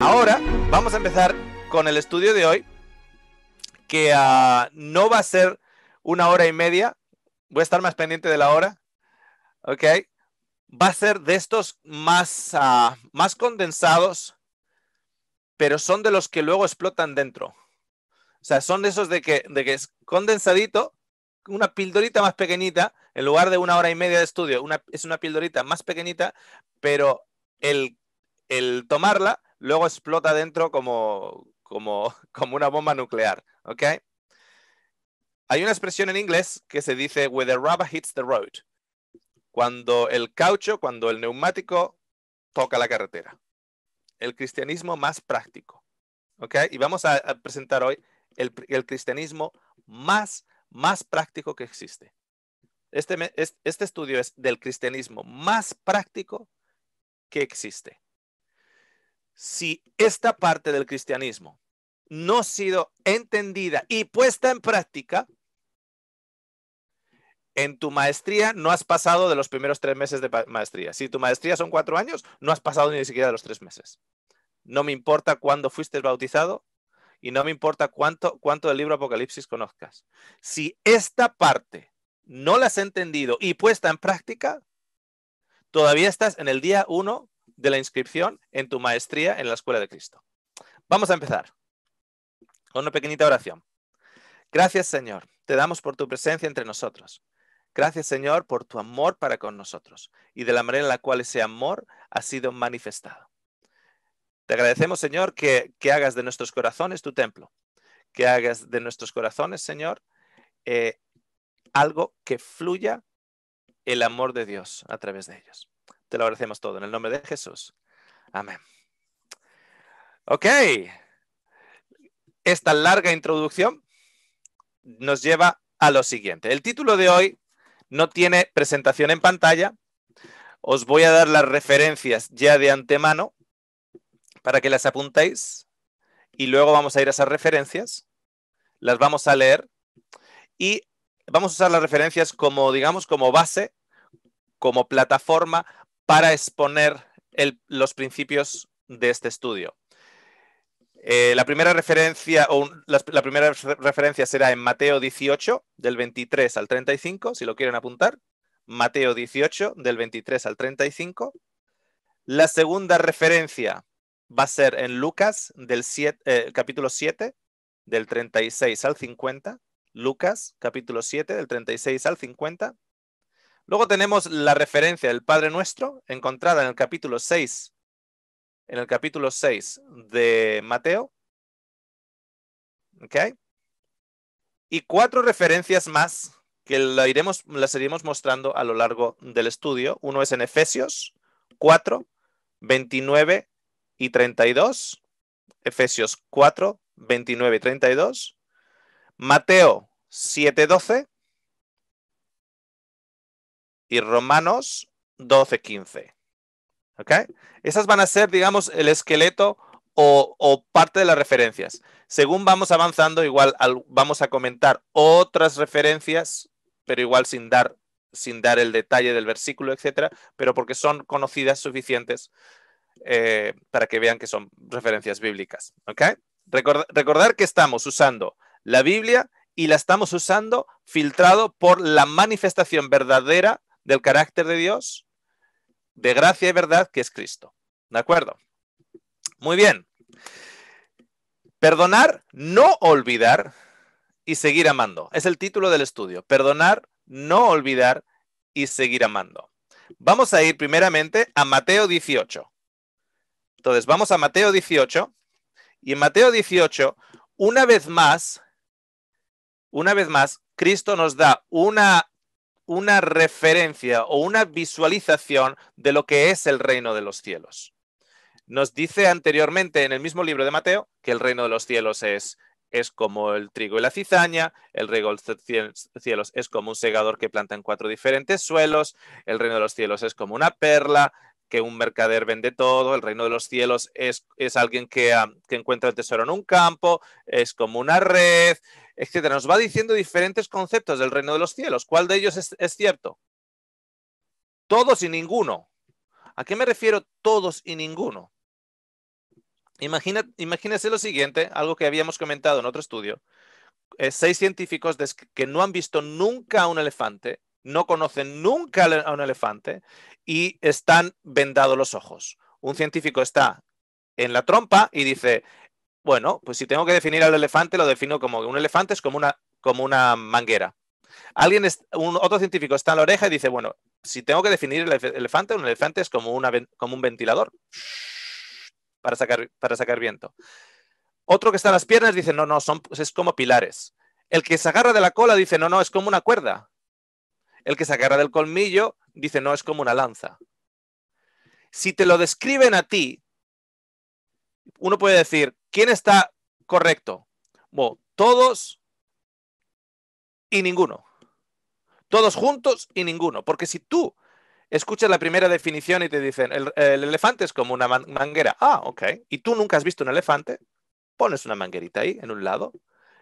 Ahora vamos a empezar con el estudio de hoy, que ah, no va a ser una hora y media. Voy a estar más pendiente de la hora. Ok. Va a ser de estos más, ah, más condensados, pero son de los que luego explotan dentro. O sea, son de esos de que, de que es condensadito, una pildorita más pequeñita, en lugar de una hora y media de estudio, una, es una pildorita más pequeñita, pero el, el tomarla luego explota dentro como, una bomba nuclear. ¿Ok? Hay una expresión en inglés que se dice When the rubber hits the road. Cuando el caucho, cuando el neumático toca la carretera. El cristianismo más práctico. Y vamos a, presentar hoy el, cristianismo más, más práctico que existe. Este, este estudio es del cristianismo más práctico que existe si esta parte del cristianismo no ha sido entendida y puesta en práctica, en tu maestría no has pasado de los primeros tres meses de maestría. Si tu maestría son cuatro años, no has pasado ni siquiera de los tres meses. No me importa cuándo fuiste bautizado y no me importa cuánto, cuánto del libro Apocalipsis conozcas. Si esta parte no la has entendido y puesta en práctica, todavía estás en el día uno de la inscripción en tu maestría en la Escuela de Cristo. Vamos a empezar con una pequeñita oración. Gracias Señor, te damos por tu presencia entre nosotros. Gracias Señor por tu amor para con nosotros y de la manera en la cual ese amor ha sido manifestado. Te agradecemos Señor que, hagas de nuestros corazones tu templo, que hagas de nuestros corazones Señor eh, algo que fluya el amor de Dios a través de ellos. Te lo agradecemos todo en el nombre de Jesús. Amén. Ok. Esta larga introducción nos lleva a lo siguiente. El título de hoy no tiene presentación en pantalla. Os voy a dar las referencias ya de antemano para que las apuntéis y luego vamos a ir a esas referencias, las vamos a leer y vamos a usar las referencias como, digamos, como base, como plataforma para exponer los principios de este estudio. Eh, la primera referencia o la, primera referencia será en Mateo 18 del 23 al 35, si lo quieren apuntar. Mateo 18 del 23 al 35. La segunda referencia va a ser en Lucas del eh, capítulo 7 del 36 al 50. Lucas capítulo 7 del 36 al 50. Luego tenemos la referencia del Padre Nuestro, encontrada en el capítulo 6, el capítulo 6 de Mateo. Y cuatro referencias más que las iremos mostrando a lo largo del estudio. Uno es en Efesios 4, 29 y 32. Efesios 4, 29 y 32. Mateo 7, 12 y Romanos 12:15. ¿Ok? Esas van a ser, digamos, el esqueleto o, parte de las referencias. Según vamos avanzando, igual vamos a comentar otras referencias, pero igual sin dar, sin dar el detalle del versículo, etcétera, pero porque son conocidas suficientes eh, para que vean que son referencias bíblicas. ¿Ok? recordar que estamos usando la Biblia y la estamos usando filtrado por la manifestación verdadera del carácter de Dios, de gracia y verdad que es Cristo. ¿De acuerdo? Muy bien. Perdonar, no olvidar y seguir amando. Es el título del estudio. Perdonar, no olvidar y seguir amando. Vamos a ir primeramente a Mateo 18. Entonces, vamos a Mateo 18. Y en Mateo 18, una vez más, una vez más, Cristo nos da una una referencia o una visualización de lo que es el reino de los cielos. Nos dice anteriormente en el mismo libro de Mateo que el reino de los cielos es, es como el trigo y la cizaña, el reino de los cielos es como un segador que planta en cuatro diferentes suelos, el reino de los cielos es como una perla, que un mercader vende todo, el reino de los cielos es, es alguien que, ah, que, encuentra el tesoro en un campo, es como una red, etcétera. Nos va diciendo diferentes conceptos del reino de los cielos. ¿Cuál de ellos es, cierto? Todos y ninguno. ¿A qué me refiero todos y ninguno? imagínense lo siguiente, algo que habíamos comentado en otro estudio. Eh, seis científicos que no han visto nunca a un elefante, no conocen nunca a un elefante y están vendados los ojos. Un científico está en la trompa y dice, bueno, pues si tengo que definir al elefante, lo defino como un elefante es como una, como una manguera. Alguien, es, otro científico está en la oreja y dice, bueno, si tengo que definir el elefante, un elefante es como, una, como un ventilador para sacar, para sacar viento. Otro que está en las piernas dice, no, no, son, es como pilares. El que se agarra de la cola dice, no, no, es como una cuerda. El que se agarra del colmillo dice, no, es como una lanza. Si te lo describen a ti, uno puede decir, ¿Quién está correcto? todos y ninguno. Todos juntos y ninguno. Porque si tú escuchas la primera definición y te dicen, el, elefante es como una manguera. Ah, ok. Y tú nunca has visto un elefante, pones una manguerita ahí, en un lado.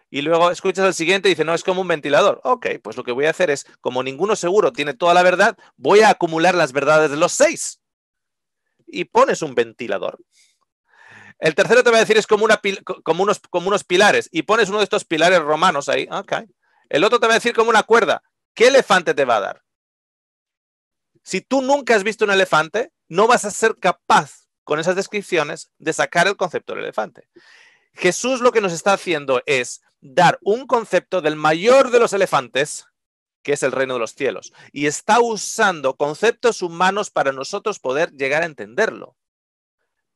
Y luego escuchas al siguiente y dice, no, es como un ventilador. Ok, pues lo que voy a hacer es, como ninguno seguro tiene toda la verdad, voy a acumular las verdades de los seis. Y pones un ventilador. El tercero te va a decir es como, unos, pilares y pones uno de estos pilares romanos ahí. El otro te va a decir como una cuerda. ¿Qué elefante te va a dar? Si tú nunca has visto un elefante, no vas a ser capaz con esas descripciones de sacar el concepto del elefante. Jesús lo que nos está haciendo es dar un concepto del mayor de los elefantes, que es el reino de los cielos, y está usando conceptos humanos para nosotros poder llegar a entenderlo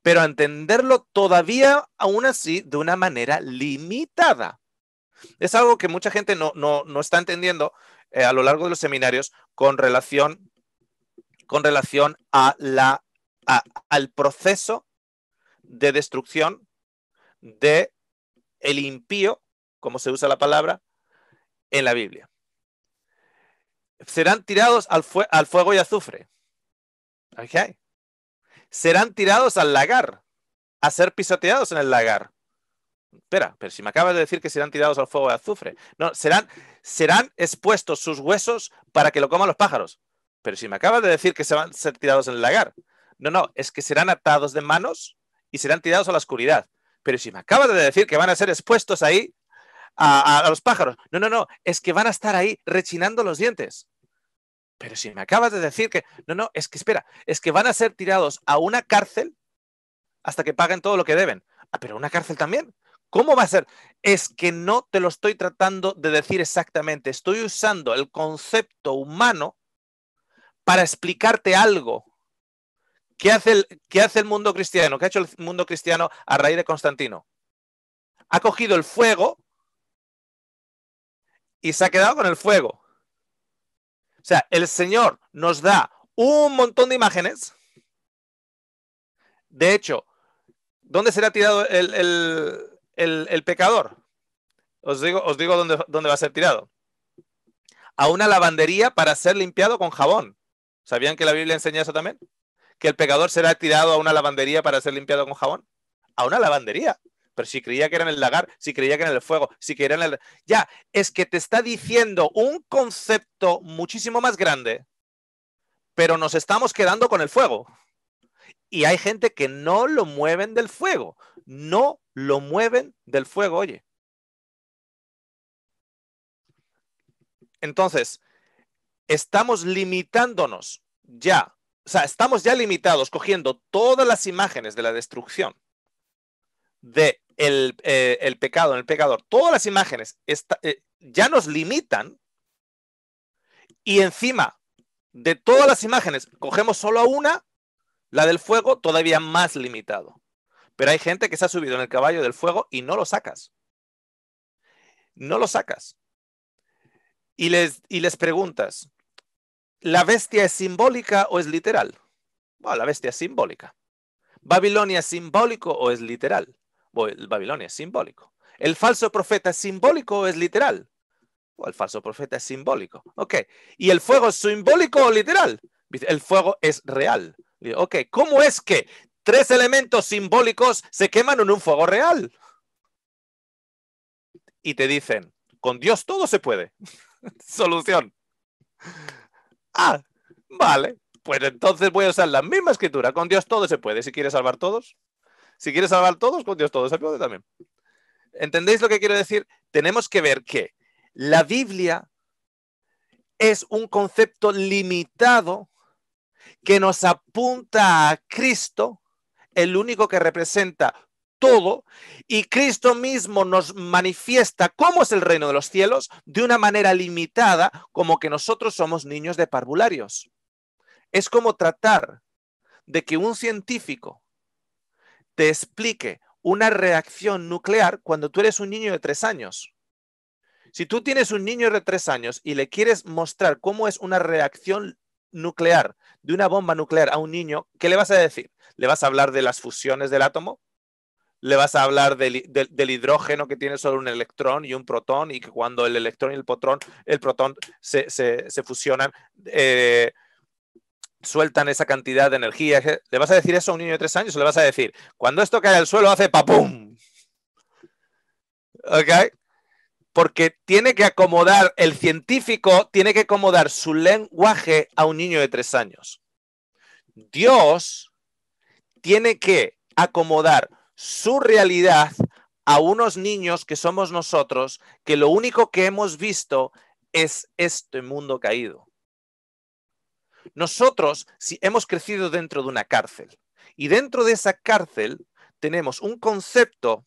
pero entenderlo todavía, aún así, de una manera limitada. Es algo que mucha gente no, está entendiendo eh, a lo largo de los seminarios con relación, con relación a la, al proceso de destrucción de el impío, como se usa la palabra, en la Biblia. Serán tirados al, al fuego y azufre. Okay serán tirados al lagar, a ser pisoteados en el lagar. Espera, pero si me acabas de decir que serán tirados al fuego de azufre. No, serán, serán expuestos sus huesos para que lo coman los pájaros. Pero si me acabas de decir que se van a ser tirados en el lagar. No, no, es que serán atados de manos y serán tirados a la oscuridad. Pero si me acabas de decir que van a ser expuestos ahí a, a los pájaros. No, no, no, es que van a estar ahí rechinando los dientes. Pero si me acabas de decir que, no, no, es que espera, es que van a ser tirados a una cárcel hasta que paguen todo lo que deben. Ah, pero una cárcel también. ¿Cómo va a ser? Es que no te lo estoy tratando de decir exactamente. Estoy usando el concepto humano para explicarte algo. ¿Qué hace, el, ¿Qué hace el mundo cristiano? ¿Qué ha hecho el mundo cristiano a raíz de Constantino? Ha cogido el fuego y se ha quedado con el fuego. O sea, el Señor nos da un montón de imágenes. De hecho, ¿dónde será tirado el, pecador? Os digo, os digo dónde, dónde va a ser tirado. A una lavandería para ser limpiado con jabón. ¿Sabían que la Biblia enseña eso también? Que el pecador será tirado a una lavandería para ser limpiado con jabón. A una lavandería pero si creía que era en el lagar, si creía que era en el fuego, si creía en el... Ya, es que te está diciendo un concepto muchísimo más grande, pero nos estamos quedando con el fuego. Y hay gente que no lo mueven del fuego, no lo mueven del fuego, oye. Entonces, estamos limitándonos ya, o sea, estamos ya limitados cogiendo todas las imágenes de la destrucción de eh, el, pecado, en el pecador, todas las imágenes eh, ya nos limitan y encima de todas las imágenes cogemos solo una, la del fuego todavía más limitado. Pero hay gente que se ha subido en el caballo del fuego y no lo sacas. No lo sacas. Y les, y les preguntas, ¿la bestia es simbólica o es literal? Bueno, la bestia es simbólica. ¿Babilonia es simbólico o es literal? Babilonia, es simbólico. ¿El falso profeta es simbólico o es literal? el falso profeta es simbólico. Ok. ¿Y el fuego es simbólico o literal? El fuego es real. Ok, ¿cómo es que tres elementos simbólicos se queman en un fuego real? Y te dicen, con Dios todo se puede. Solución. Ah, vale. Pues entonces voy a usar la misma escritura. Con Dios todo se puede. Si quieres salvar todos, si quieres salvar todos, con Dios todos, de también. ¿Entendéis lo que quiero decir? Tenemos que ver que la Biblia es un concepto limitado que nos apunta a Cristo, el único que representa todo, y Cristo mismo nos manifiesta cómo es el reino de los cielos de una manera limitada, como que nosotros somos niños de parvularios. Es como tratar de que un científico te explique una reacción nuclear cuando tú eres un niño de tres años. Si tú tienes un niño de tres años y le quieres mostrar cómo es una reacción nuclear de una bomba nuclear a un niño, ¿qué le vas a decir? ¿Le vas a hablar de las fusiones del átomo? ¿Le vas a hablar del, hidrógeno que tiene solo un electrón y un protón y que cuando el electrón y el protón, el protón se, fusionan, eh, sueltan esa cantidad de energía. ¿Le vas a decir eso a un niño de tres años le vas a decir, cuando esto cae al suelo hace papum? ¿Ok? Porque tiene que acomodar, el científico tiene que acomodar su lenguaje a un niño de tres años. Dios tiene que acomodar su realidad a unos niños que somos nosotros, que lo único que hemos visto es este mundo caído. Nosotros si hemos crecido dentro de una cárcel y dentro de esa cárcel tenemos un concepto,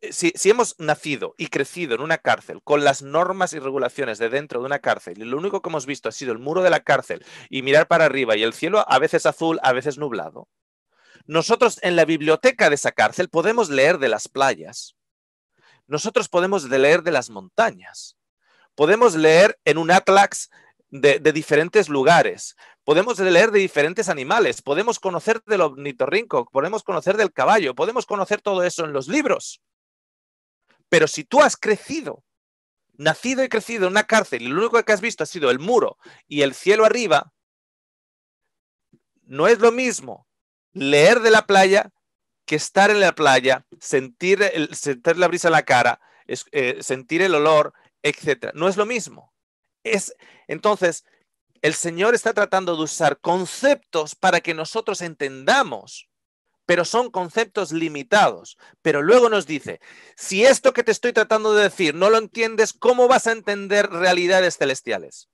eh, si, hemos nacido y crecido en una cárcel con las normas y regulaciones de dentro de una cárcel y lo único que hemos visto ha sido el muro de la cárcel y mirar para arriba y el cielo a veces azul, a veces nublado, nosotros en la biblioteca de esa cárcel podemos leer de las playas, nosotros podemos leer de las montañas, podemos leer en un atlas de, diferentes lugares, podemos leer de diferentes animales, podemos conocer del ornitorrinco, podemos conocer del caballo, podemos conocer todo eso en los libros. Pero si tú has crecido, nacido y crecido en una cárcel y lo único que has visto ha sido el muro y el cielo arriba, no es lo mismo leer de la playa que estar en la playa, sentir, sentir la brisa en la cara, eh, sentir el olor, etc. No es lo mismo. Es, entonces, el Señor está tratando de usar conceptos para que nosotros entendamos, pero son conceptos limitados. Pero luego nos dice, si esto que te estoy tratando de decir no lo entiendes, ¿cómo vas a entender realidades celestiales?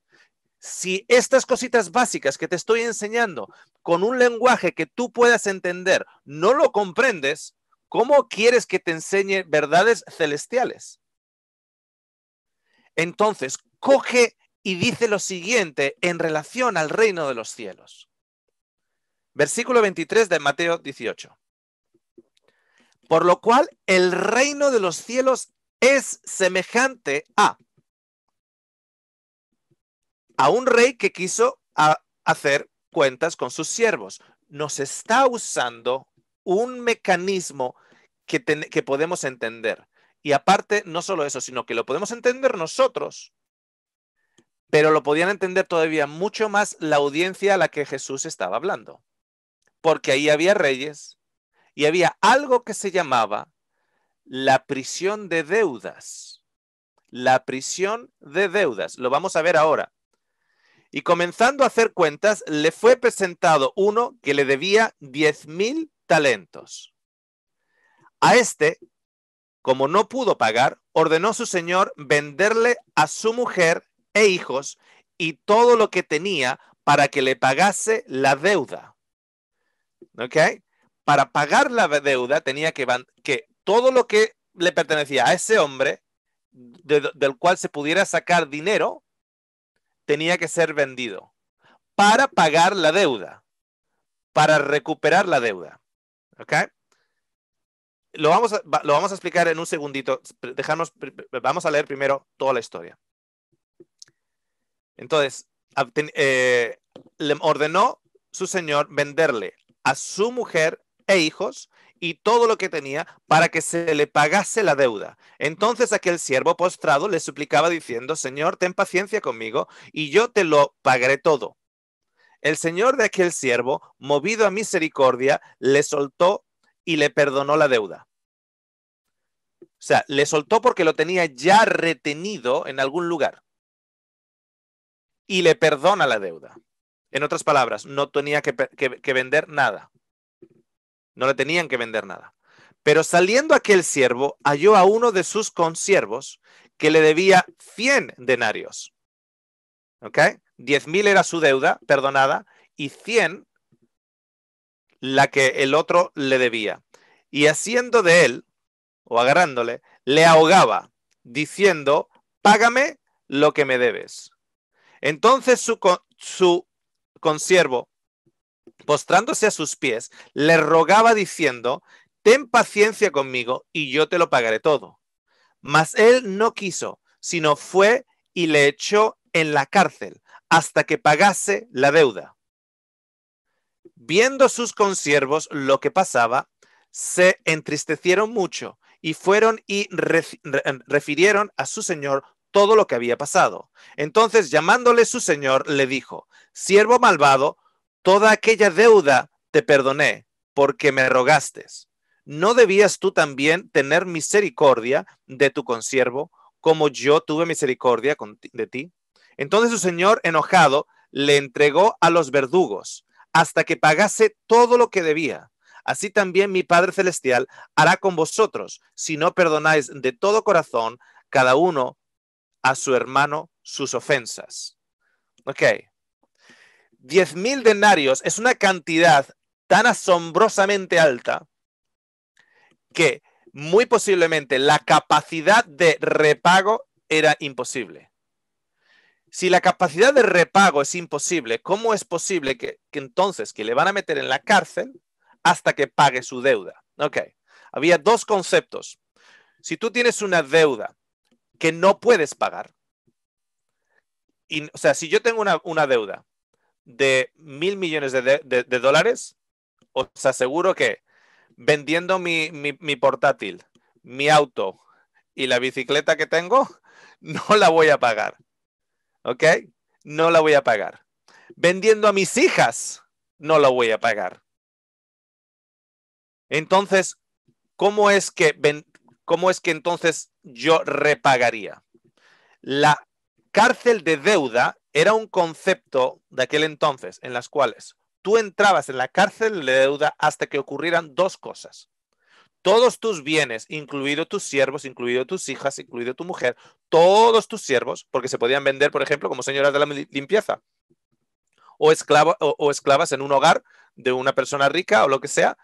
Si estas cositas básicas que te estoy enseñando con un lenguaje que tú puedas entender no lo comprendes, ¿cómo quieres que te enseñe verdades celestiales? Entonces, coge y dice lo siguiente en relación al reino de los cielos. Versículo 23 de Mateo 18. Por lo cual el reino de los cielos es semejante a a un rey que quiso hacer cuentas con sus siervos. Nos está usando un mecanismo que, que podemos entender. Y aparte, no solo eso, sino que lo podemos entender nosotros pero lo podían entender todavía mucho más la audiencia a la que Jesús estaba hablando, porque ahí había reyes y había algo que se llamaba la prisión de deudas, la prisión de deudas, lo vamos a ver ahora. Y comenzando a hacer cuentas, le fue presentado uno que le debía diez mil talentos. A este, como no pudo pagar, ordenó su señor venderle a su mujer e hijos y todo lo que tenía para que le pagase la deuda. ¿Ok? Para pagar la deuda tenía que, que todo lo que le pertenecía a ese hombre, del cual se pudiera sacar dinero, tenía que ser vendido para pagar la deuda, para recuperar la deuda. ¿Ok? Lo vamos a, lo vamos a explicar en un segundito. vamos a leer primero toda la historia. Entonces, eh, le ordenó su señor venderle a su mujer e hijos y todo lo que tenía para que se le pagase la deuda. Entonces aquel siervo postrado le suplicaba diciendo, Señor, ten paciencia conmigo y yo te lo pagaré todo. El señor de aquel siervo, movido a misericordia, le soltó y le perdonó la deuda. O sea, le soltó porque lo tenía ya retenido en algún lugar y le perdona la deuda. En otras palabras, no tenía que, vender nada. No le tenían que vender nada. Pero saliendo aquel siervo, halló a uno de sus consiervos que le debía 100 denarios. ¿Ok? 10.000 era su deuda perdonada y 100 la que el otro le debía. Y haciendo de él, o agarrándole, le ahogaba, diciendo, págame lo que me debes. Entonces su, su consiervo, postrándose a sus pies, le rogaba diciendo, ten paciencia conmigo y yo te lo pagaré todo. Mas él no quiso, sino fue y le echó en la cárcel hasta que pagase la deuda. Viendo sus consiervos lo que pasaba, se entristecieron mucho y fueron y refirieron a su señor todo lo que había pasado. Entonces, llamándole su señor, le dijo, siervo malvado, toda aquella deuda te perdoné porque me rogaste. ¿No debías tú también tener misericordia de tu consiervo como yo tuve misericordia de ti? Entonces su señor, enojado, le entregó a los verdugos hasta que pagase todo lo que debía. Así también mi Padre Celestial hará con vosotros si no perdonáis de todo corazón cada uno a su hermano sus ofensas. Ok. Diez mil denarios es una cantidad tan asombrosamente alta que muy posiblemente la capacidad de repago era imposible. Si la capacidad de repago es imposible, ¿cómo es posible que, que entonces que le van a meter en la cárcel hasta que pague su deuda? Ok. Había dos conceptos. Si tú tienes una deuda que no puedes pagar. Y, o sea, si yo tengo una, deuda de mil millones de, dólares, os aseguro que vendiendo mi, portátil, mi auto y la bicicleta que tengo, no la voy a pagar. ¿Ok? No la voy a pagar. Vendiendo a mis hijas, no la voy a pagar. Entonces, ¿cómo es que ¿cómo es que entonces yo repagaría? La cárcel de deuda era un concepto de aquel entonces en las cuales tú entrabas en la cárcel de deuda hasta que ocurrieran dos cosas. Todos tus bienes, incluido tus siervos, incluido tus hijas, incluido tu mujer, todos tus siervos, porque se podían vender, por ejemplo, como señoras de la limpieza, o, o esclavas en un hogar de una persona rica o lo que sea,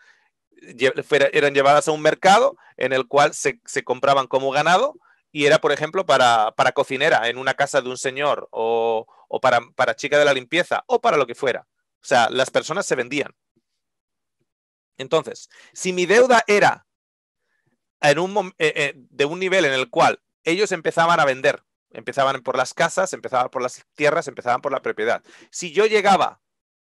eran llevadas a un mercado en el cual se, compraban como ganado y era, por ejemplo, para, para, cocinera en una casa de un señor o, para, para, chica de la limpieza o para lo que fuera. O sea, las personas se vendían. Entonces, si mi deuda era eh, eh, de un nivel en el cual ellos empezaban a vender, empezaban por las casas, empezaban por las tierras, empezaban por la propiedad. Si yo llegaba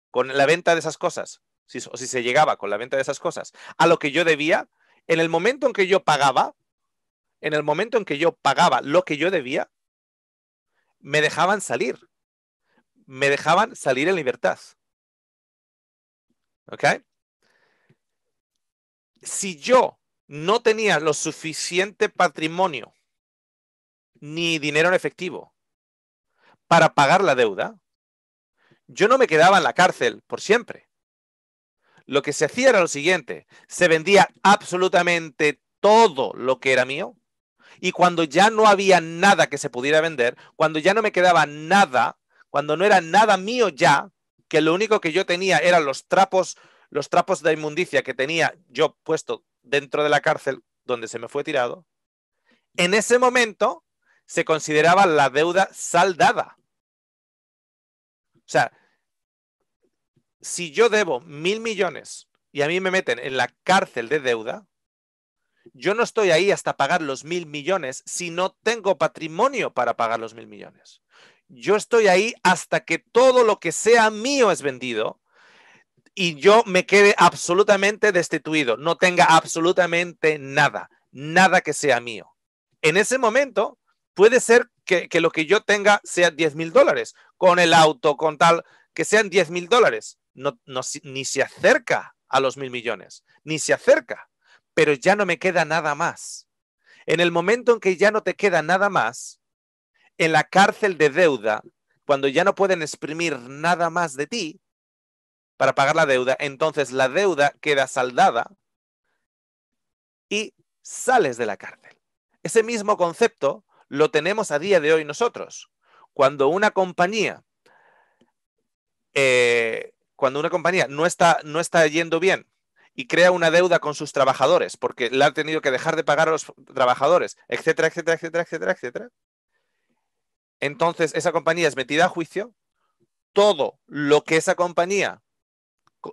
con la venta de esas cosas o si se llegaba con la venta de esas cosas a lo que yo debía, en el momento en que yo pagaba, en el momento en que yo pagaba lo que yo debía, me dejaban salir. Me dejaban salir en libertad. ¿Ok? Si yo no tenía lo suficiente patrimonio ni dinero en efectivo para pagar la deuda, yo no me quedaba en la cárcel por siempre. Lo que se hacía era lo siguiente, se vendía absolutamente todo lo que era mío y cuando ya no había nada que se pudiera vender, cuando ya no me quedaba nada, cuando no era nada mío ya, que lo único que yo tenía eran los trapos, los trapos de inmundicia que tenía yo puesto dentro de la cárcel donde se me fue tirado, en ese momento se consideraba la deuda saldada. O sea, si yo debo mil millones y a mí me meten en la cárcel de deuda, yo no estoy ahí hasta pagar los mil millones si no tengo patrimonio para pagar los mil millones. Yo estoy ahí hasta que todo lo que sea mío es vendido y yo me quede absolutamente destituido, no tenga absolutamente nada, nada que sea mío. En ese momento puede ser que, lo que yo tenga sea 10 mil dólares, con el auto, con tal, que sean 10 mil dólares no, ni se acerca a los mil millones, ni se acerca, pero ya no me queda nada más. En el momento en que ya no te queda nada más, en la cárcel de deuda, cuando ya no pueden exprimir nada más de ti para pagar la deuda, entonces la deuda queda saldada y sales de la cárcel. Ese mismo concepto lo tenemos a día de hoy nosotros. Cuando una compañía eh, cuando una compañía no está, no está yendo bien y crea una deuda con sus trabajadores porque la han tenido que dejar de pagar a los trabajadores, etcétera, etcétera, etcétera, etcétera, etcétera. Entonces, esa compañía es metida a juicio. Todo lo que esa compañía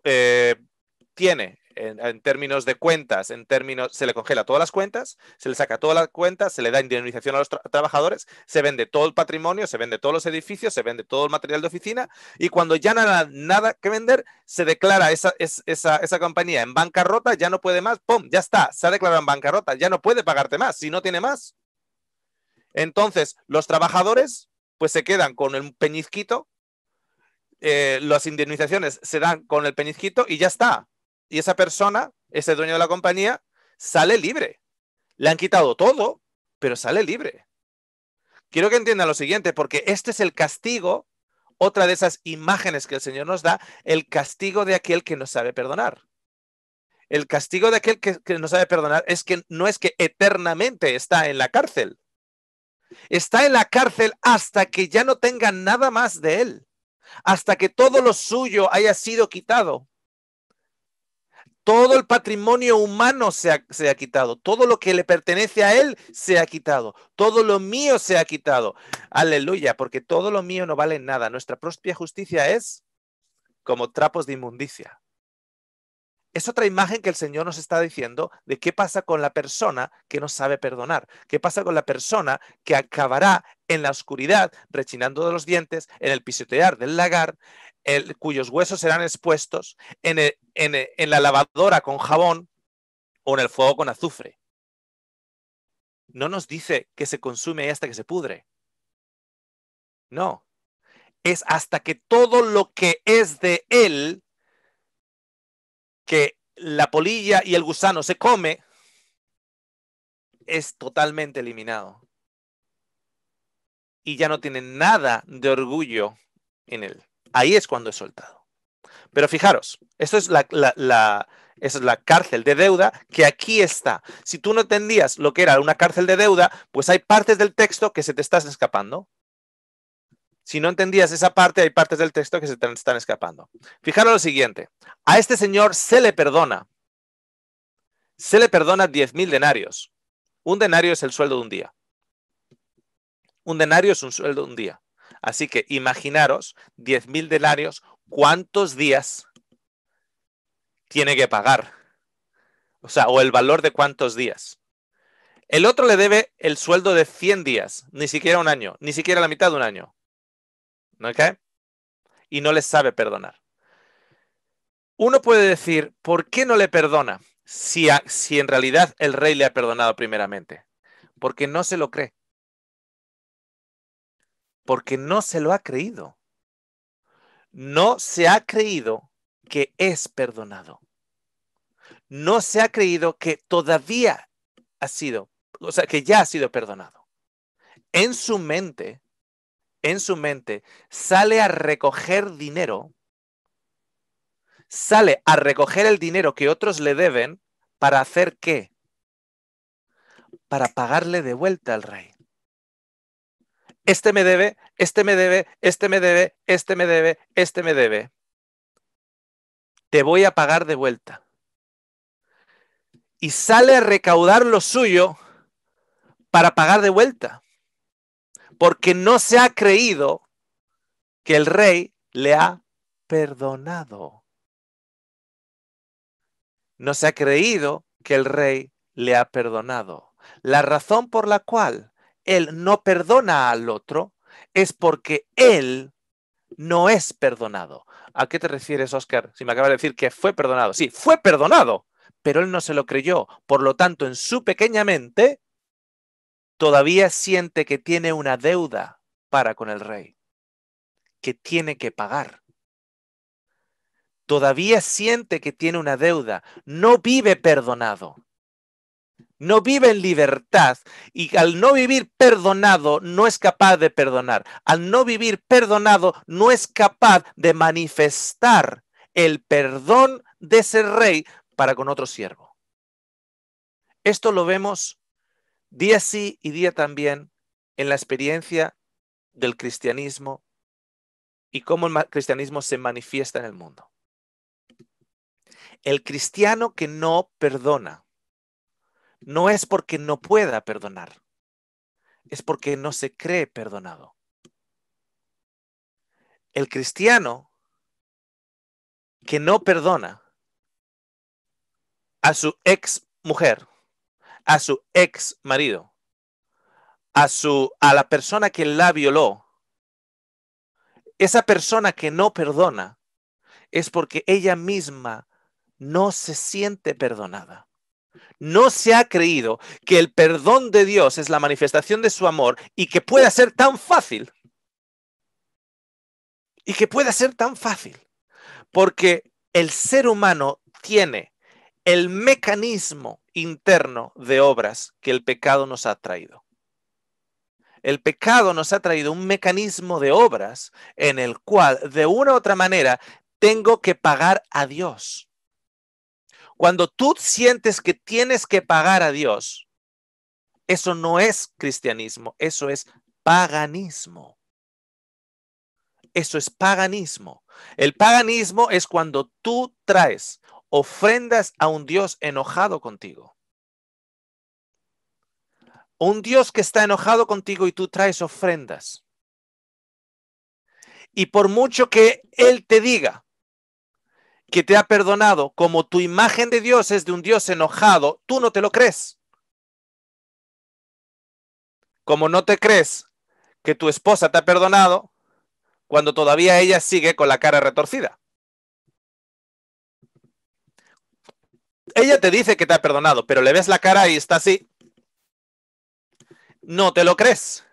eh, tiene en, términos de cuentas, en términos, se le congela todas las cuentas, se le saca todas las cuentas, se le da indemnización a los trabajadores, se vende todo el patrimonio, se vende todos los edificios, se vende todo el material de oficina y cuando ya no nada, nada que vender, se declara esa, compañía en bancarrota, ya no puede más, ¡pum! Ya está, se ha declarado en bancarrota, ya no puede pagarte más si no tiene más. Entonces, los trabajadores pues se quedan con el peñizquito, eh, las indemnizaciones se dan con el peñizquito y ya está y esa persona, ese dueño de la compañía, sale libre. Le han quitado todo, pero sale libre. Quiero que entiendan lo siguiente, porque este es el castigo, otra de esas imágenes que el Señor nos da, el castigo de aquel que no sabe perdonar. El castigo de aquel que, no sabe perdonar es que no es que eternamente está en la cárcel. Está en la cárcel hasta que ya no tenga nada más de él, hasta que todo lo suyo haya sido quitado todo el patrimonio humano se ha, quitado. Todo lo que le pertenece a Él se ha quitado. Todo lo mío se ha quitado. Aleluya, porque todo lo mío no vale nada. Nuestra propia justicia es como trapos de inmundicia. Es otra imagen que el Señor nos está diciendo de qué pasa con la persona que no sabe perdonar, qué pasa con la persona que acabará en la oscuridad, rechinando de los dientes, en el pisotear del lagar, cuyos huesos serán expuestos en la lavadora con jabón o en el fuego con azufre. No nos dice que se consume hasta que se pudre. No, es hasta que todo lo que es de él, que la polilla y el gusano se come, es totalmente eliminado. Y ya no tiene nada de orgullo en él ahí es cuando es soltado. Pero fijaros, esto es la, es la cárcel de deuda, que aquí está. Si tú no entendías lo que era una cárcel de deuda, pues hay partes del texto que se te están escapando. Si no entendías esa parte, hay partes del texto que se te están escapando. Fijaros lo siguiente. A este señor se le perdona. Se le perdona 10.000 denarios. Un denario es el sueldo de un día. Un denario es un sueldo de un día. Así que imaginaros 10.000 denarios, ¿cuántos días tiene que pagar? O sea, o el valor de cuántos días. El otro le debe el sueldo de 100 días, ni siquiera un año, ni siquiera la mitad de un año. ¿Ok? Y no le sabe perdonar. Uno puede decir, ¿por qué no le perdona si, si en realidad el rey le ha perdonado primeramente? Porque no se lo cree porque no se lo ha creído. No se ha creído que es perdonado. No se ha creído que todavía ha sido, o sea, que ya ha sido perdonado. En su mente, en su mente, sale a recoger dinero, sale a recoger el dinero que otros le deben para hacer qué? Para pagarle de vuelta al rey este me debe, este me debe, este me debe, este me debe, este me debe. Te voy a pagar de vuelta. Y sale a recaudar lo suyo para pagar de vuelta. Porque no se ha creído que el rey le ha perdonado. No se ha creído que el rey le ha perdonado. La razón por la cual él no perdona al otro es porque él no es perdonado. ¿A qué te refieres, Oscar? Si me acabas de decir que fue perdonado. Sí, fue perdonado, pero él no se lo creyó. Por lo tanto, en su pequeña mente, todavía siente que tiene una deuda para con el rey, que tiene que pagar. Todavía siente que tiene una deuda, no vive perdonado no vive en libertad y al no vivir perdonado no es capaz de perdonar. Al no vivir perdonado no es capaz de manifestar el perdón de ese rey para con otro siervo. Esto lo vemos día sí y día también en la experiencia del cristianismo y cómo el cristianismo se manifiesta en el mundo. El cristiano que no perdona no es porque no pueda perdonar, es porque no se cree perdonado. El cristiano que no perdona a su ex mujer, a su ex marido, a su a la persona que la violó. Esa persona que no perdona es porque ella misma no se siente perdonada no se ha creído que el perdón de Dios es la manifestación de su amor y que pueda ser tan fácil. Y que pueda ser tan fácil. Porque el ser humano tiene el mecanismo interno de obras que el pecado nos ha traído. El pecado nos ha traído un mecanismo de obras en el cual, de una u otra manera, tengo que pagar a Dios. Cuando tú sientes que tienes que pagar a Dios, eso no es cristianismo, eso es paganismo. Eso es paganismo. El paganismo es cuando tú traes ofrendas a un Dios enojado contigo. Un Dios que está enojado contigo y tú traes ofrendas. Y por mucho que Él te diga, que te ha perdonado, como tu imagen de Dios es de un Dios enojado, tú no te lo crees. Como no te crees que tu esposa te ha perdonado cuando todavía ella sigue con la cara retorcida. Ella te dice que te ha perdonado, pero le ves la cara y está así. No te lo crees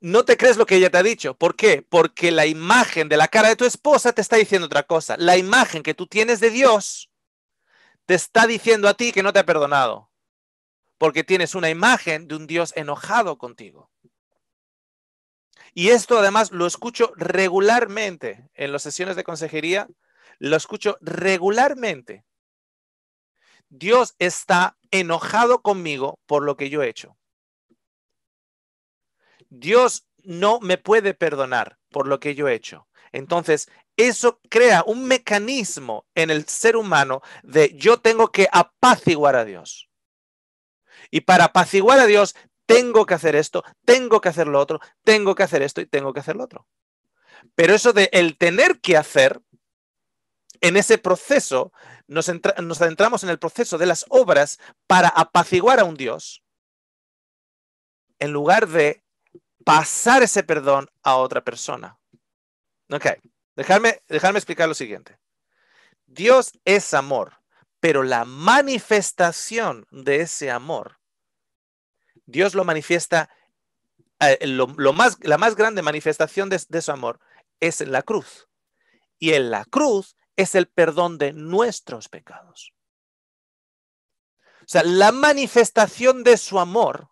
no te crees lo que ella te ha dicho. ¿Por qué? Porque la imagen de la cara de tu esposa te está diciendo otra cosa. La imagen que tú tienes de Dios te está diciendo a ti que no te ha perdonado. Porque tienes una imagen de un Dios enojado contigo. Y esto además lo escucho regularmente en las sesiones de consejería. Lo escucho regularmente. Dios está enojado conmigo por lo que yo he hecho. Dios no me puede perdonar por lo que yo he hecho. Entonces, eso crea un mecanismo en el ser humano de yo tengo que apaciguar a Dios. Y para apaciguar a Dios, tengo que hacer esto, tengo que hacer lo otro, tengo que hacer esto y tengo que hacer lo otro. Pero eso de el tener que hacer, en ese proceso, nos, nos adentramos en el proceso de las obras para apaciguar a un Dios, en lugar de pasar ese perdón a otra persona. Ok, dejarme, explicar lo siguiente. Dios es amor, pero la manifestación de ese amor, Dios lo manifiesta, eh, la más grande manifestación de su amor es en la cruz. Y en la cruz es el perdón de nuestros pecados. O sea, la manifestación de su amor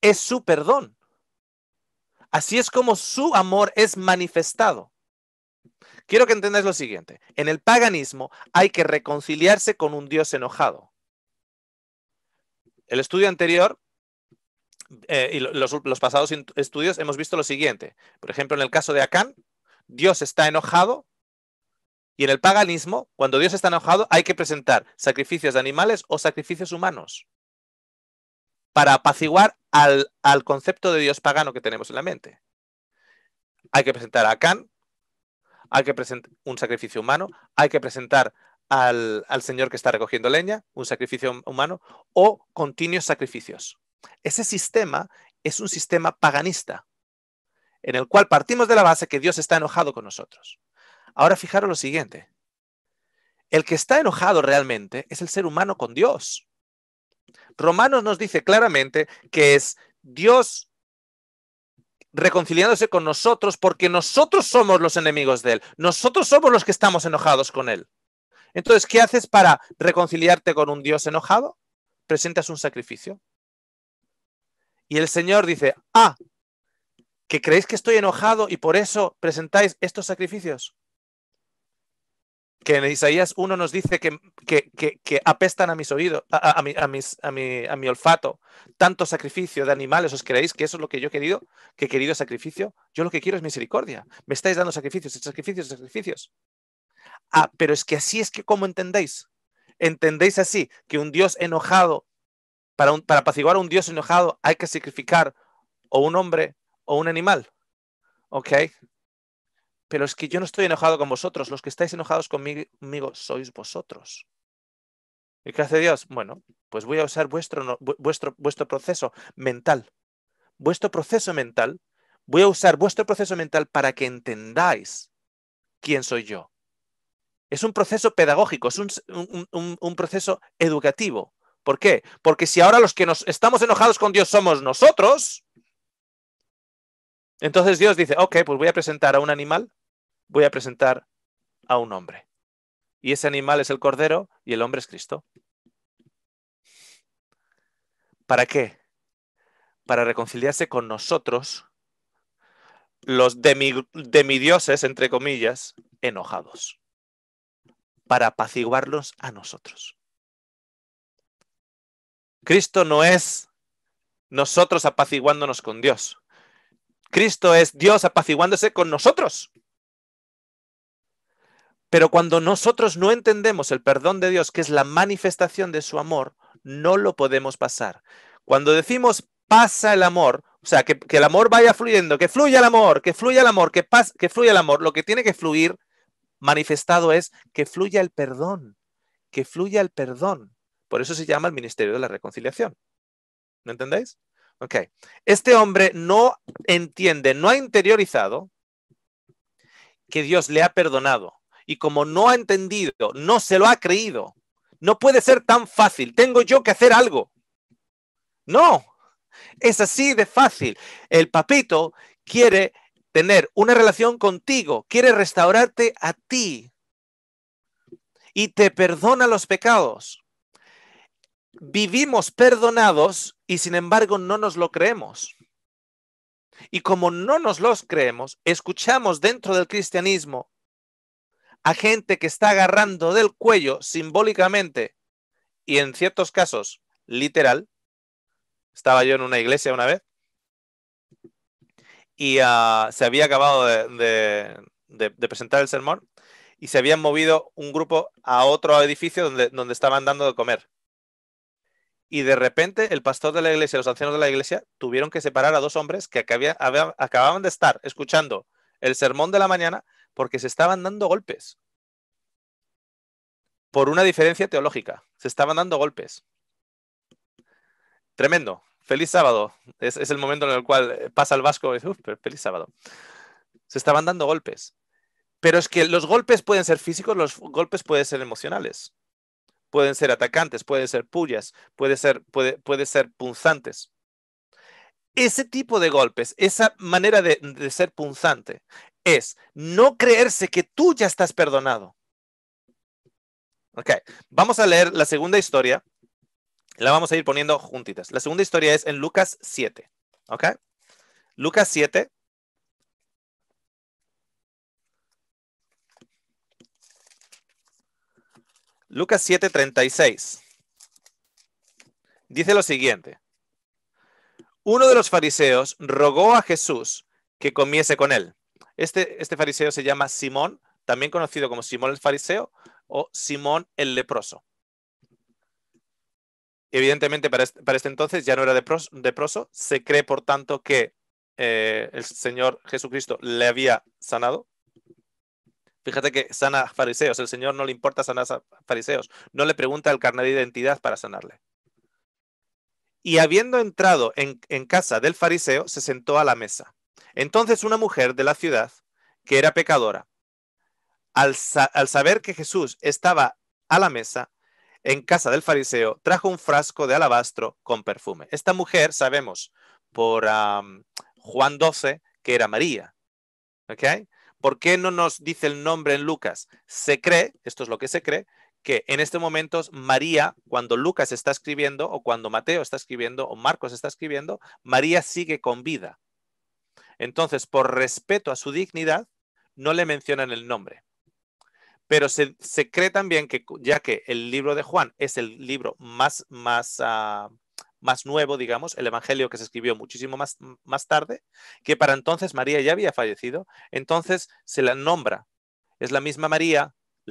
es su perdón. Así es como su amor es manifestado. Quiero que entendáis lo siguiente. En el paganismo hay que reconciliarse con un Dios enojado. El estudio anterior eh, y los, los pasados estudios hemos visto lo siguiente. Por ejemplo, en el caso de Acán, Dios está enojado y en el paganismo, cuando Dios está enojado, hay que presentar sacrificios de animales o sacrificios humanos para apaciguar al, concepto de Dios pagano que tenemos en la mente. Hay que presentar a Can, hay que presentar un sacrificio humano, hay que presentar al, al, señor que está recogiendo leña, un sacrificio humano, o continuos sacrificios. Ese sistema es un sistema paganista, en el cual partimos de la base que Dios está enojado con nosotros. Ahora fijaros lo siguiente. El que está enojado realmente es el ser humano con Dios. Romanos nos dice claramente que es Dios reconciliándose con nosotros porque nosotros somos los enemigos de Él, nosotros somos los que estamos enojados con Él. Entonces, ¿qué haces para reconciliarte con un Dios enojado? Presentas un sacrificio. Y el Señor dice, ah, que creéis que estoy enojado y por eso presentáis estos sacrificios que en Isaías 1 nos dice que, que, apestan a mis oídos, a, mi, mis, a, mi, olfato, tanto sacrificio de animales, ¿os creéis que eso es lo que yo he querido? ¿Que he querido sacrificio? Yo lo que quiero es misericordia. Me estáis dando sacrificios, sacrificios, sacrificios. Ah, pero es que así es que, ¿cómo entendéis? ¿Entendéis así que un Dios enojado, para, para apaciguar a un Dios enojado hay que sacrificar o un hombre o un animal? ¿Ok? pero es que yo no estoy enojado con vosotros, los que estáis enojados conmigo sois vosotros. ¿Y qué hace Dios? Bueno, pues voy a usar vuestro, proceso mental. Vuestro proceso mental, voy a usar vuestro proceso mental para que entendáis quién soy yo. Es un proceso pedagógico, es un, proceso educativo. ¿Por qué? Porque si ahora los que nos estamos enojados con Dios somos nosotros, entonces Dios dice, ok, pues voy a presentar a un animal voy a presentar a un hombre. Y ese animal es el cordero y el hombre es Cristo. ¿Para qué? Para reconciliarse con nosotros, los demidioses, entre comillas, enojados. Para apaciguarlos a nosotros. Cristo no es nosotros apaciguándonos con Dios. Cristo es Dios apaciguándose con nosotros. Pero cuando nosotros no entendemos el perdón de Dios, que es la manifestación de su amor, no lo podemos pasar. Cuando decimos pasa el amor, o sea, que, el amor vaya fluyendo, que fluya el amor, que fluya el amor, que, que fluya el amor, lo que tiene que fluir manifestado es que fluya el perdón, que fluya el perdón. Por eso se llama el Ministerio de la Reconciliación. ¿No entendéis? Ok. Este hombre no entiende, no ha interiorizado que Dios le ha perdonado y como no ha entendido, no se lo ha creído. No puede ser tan fácil. Tengo yo que hacer algo. No, es así de fácil. El papito quiere tener una relación contigo, quiere restaurarte a ti y te perdona los pecados. Vivimos perdonados y sin embargo no nos lo creemos. Y como no nos los creemos, escuchamos dentro del cristianismo a gente que está agarrando del cuello simbólicamente y en ciertos casos literal. Estaba yo en una iglesia una vez y ah, se había acabado de, presentar el sermón y se habían movido un grupo a otro edificio donde, donde estaban dando de comer. Y de repente el pastor de la iglesia, los ancianos de la iglesia, tuvieron que separar a dos hombres que acababan de estar escuchando el sermón de la mañana porque se estaban dando golpes. Por una diferencia teológica. Se estaban dando golpes. Tremendo. Feliz sábado. Es, el momento en el cual eh, pasa el vasco y dice, feliz sábado. Se estaban dando golpes. Pero es que los golpes pueden ser físicos, los golpes pueden ser emocionales. Pueden ser atacantes, pueden ser pullas, pueden ser, puede, puede ser punzantes ese tipo de golpes, esa manera de, ser punzante, es no creerse que tú ya estás perdonado. Ok, vamos a leer la segunda historia. La vamos a ir poniendo juntitas. La segunda historia es en Lucas 7. Ok, Lucas 7. Lucas 36. Dice lo siguiente. Uno de los fariseos rogó a Jesús que comiese con él. Este, este, fariseo se llama Simón, también conocido como Simón el fariseo o Simón el leproso. Evidentemente, para este, entonces ya no era leproso, Se cree, por tanto, que eh, el Señor Jesucristo le había sanado. Fíjate que sana fariseos. El Señor no le importa sanar a fariseos. No le pregunta el carnet de identidad para sanarle. Y habiendo entrado en casa del fariseo, se sentó a la mesa. Entonces una mujer de la ciudad, que era pecadora, al, saber que Jesús estaba a la mesa, en casa del fariseo, trajo un frasco de alabastro con perfume. Esta mujer, sabemos por Juan 12, que era María. ¿Por qué no nos dice el nombre en Lucas? Se cree, esto es lo que se cree, que en este momento María, cuando Lucas está escribiendo, o cuando Mateo está escribiendo, o Marcos está escribiendo, María sigue con vida. Entonces, por respeto a su dignidad, no le mencionan el nombre. Pero se, cree también que, ya que el libro de Juan es el libro más, ah, nuevo, digamos, el Evangelio que se escribió muchísimo más, más tarde, que para entonces María ya había fallecido, entonces se la nombra. Es la misma María, en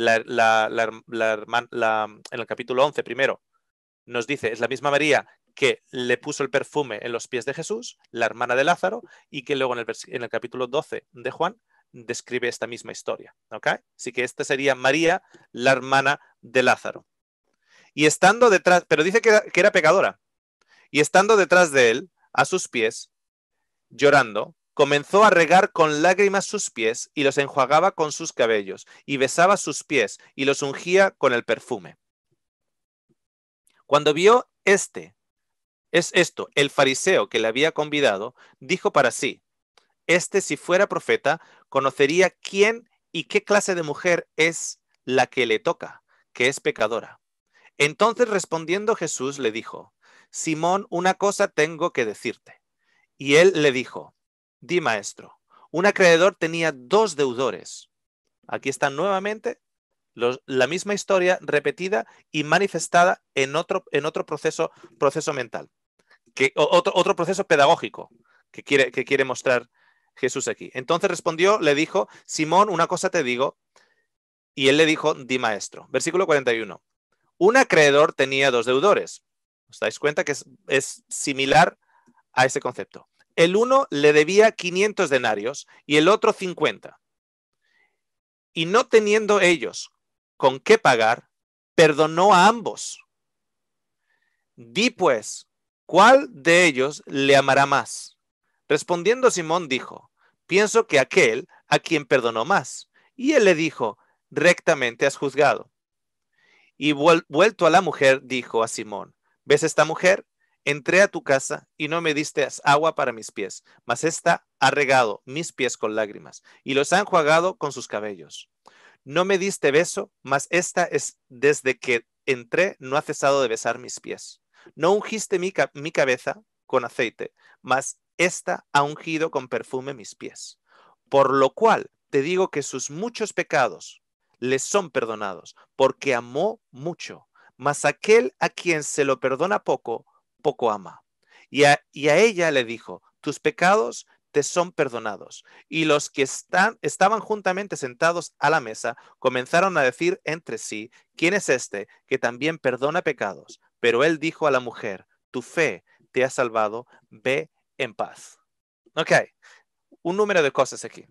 el capítulo 11 primero, nos dice, es la misma María que le puso el perfume en los pies de Jesús, la hermana de Lázaro, y que luego en el, capítulo 12 de Juan describe esta misma historia. Así que esta sería María, la hermana de Lázaro. Y estando detrás, pero dice que era pecadora, y estando detrás de él, a sus pies, llorando, comenzó a regar con lágrimas sus pies y los enjuagaba con sus cabellos, y besaba sus pies y los ungía con el perfume. Cuando vio este es esto, el fariseo que le había convidado dijo para sí, este si fuera profeta, conocería quién y qué clase de mujer es la que le toca, que es pecadora. Entonces respondiendo Jesús le dijo, Simón, una cosa tengo que decirte. Y él le dijo, di maestro, un acreedor tenía dos deudores. Aquí está nuevamente la misma historia repetida y manifestada en otro, proceso mental otro, proceso pedagógico que quiere, que quiere mostrar Jesús aquí. Entonces respondió, le dijo, Simón, una cosa te digo. Y él le dijo, di maestro. Versículo 41. Un acreedor tenía dos deudores. ¿Os dais cuenta que es, es similar a ese concepto? El uno le debía 500 denarios y el otro 50. Y no teniendo ellos con qué pagar, perdonó a ambos. Di pues, ¿Cuál de ellos le amará más? Respondiendo Simón dijo, pienso que aquel a quien perdonó más. Y él le dijo, rectamente has juzgado. Y vuelto a la mujer, dijo a Simón, ¿ves esta mujer? Entré a tu casa y no me diste agua para mis pies, mas esta ha regado mis pies con lágrimas y los ha enjuagado con sus cabellos. No me diste beso, mas esta es desde que entré no ha cesado de besar mis pies. No ungiste mi, cabeza con aceite, mas ésta ha ungido con perfume mis pies. Por lo cual te digo que sus muchos pecados les son perdonados, porque amó mucho. Mas aquel a quien se lo perdona poco, poco ama. Y a, ella le dijo, tus pecados te son perdonados. Y los que estaban juntamente sentados a la mesa comenzaron a decir entre sí, ¿quién es este que también perdona pecados? Pero él dijo a la mujer, tu fe te ha salvado, ve en paz. Ok, un número de cosas aquí.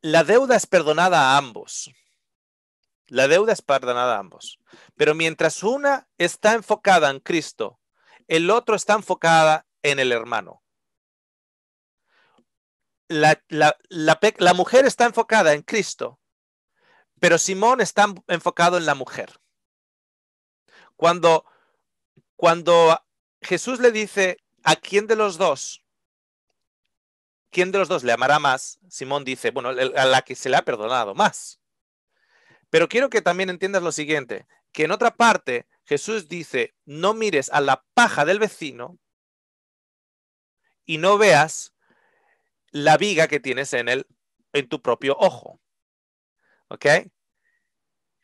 La deuda es perdonada a ambos. La deuda es perdonada a ambos. Pero mientras una está enfocada en Cristo, el otro está enfocada en el hermano. la mujer está enfocada en Cristo, pero Simón está enfocado en la mujer. Cuando, cuando Jesús le dice, ¿a quién de los dos? ¿Quién de los dos le amará más? Simón dice, bueno, a la que se le ha perdonado más. Pero quiero que también entiendas lo siguiente, que en otra parte Jesús dice, no mires a la paja del vecino y no veas la viga que tienes en, el, en tu propio ojo. ¿Ok?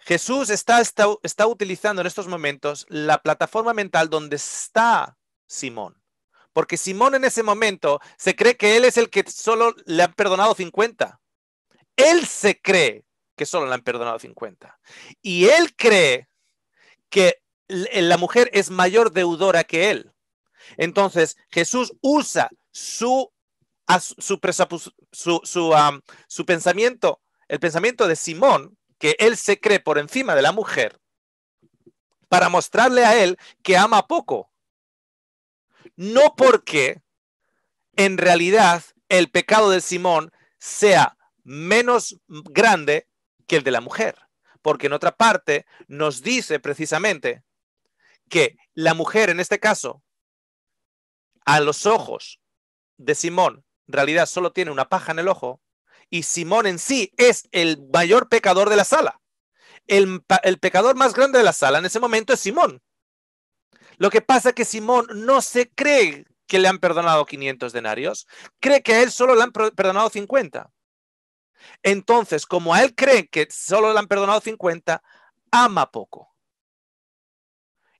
Jesús está, está, utilizando en estos momentos la plataforma mental donde está Simón. Porque Simón en ese momento se cree que él es el que solo le han perdonado 50. Él se cree que solo le han perdonado 50. Y él cree que eh, la mujer es mayor deudora que él. Entonces Jesús usa su, su pensamiento, el pensamiento de Simón, que él se cree por encima de la mujer para mostrarle a él que ama poco. No porque en realidad el pecado de Simón sea menos grande que el de la mujer. Porque en otra parte nos dice precisamente que la mujer en este caso, a los ojos de Simón, en realidad solo tiene una paja en el ojo y Simón en sí es el mayor pecador de la sala. El, pecador más grande de la sala en ese momento es Simón. Lo que pasa es que Simón no se cree que le han perdonado 500 denarios, cree que a él solo le han perdonado 50. Entonces, como a él cree que solo le han perdonado 50, ama poco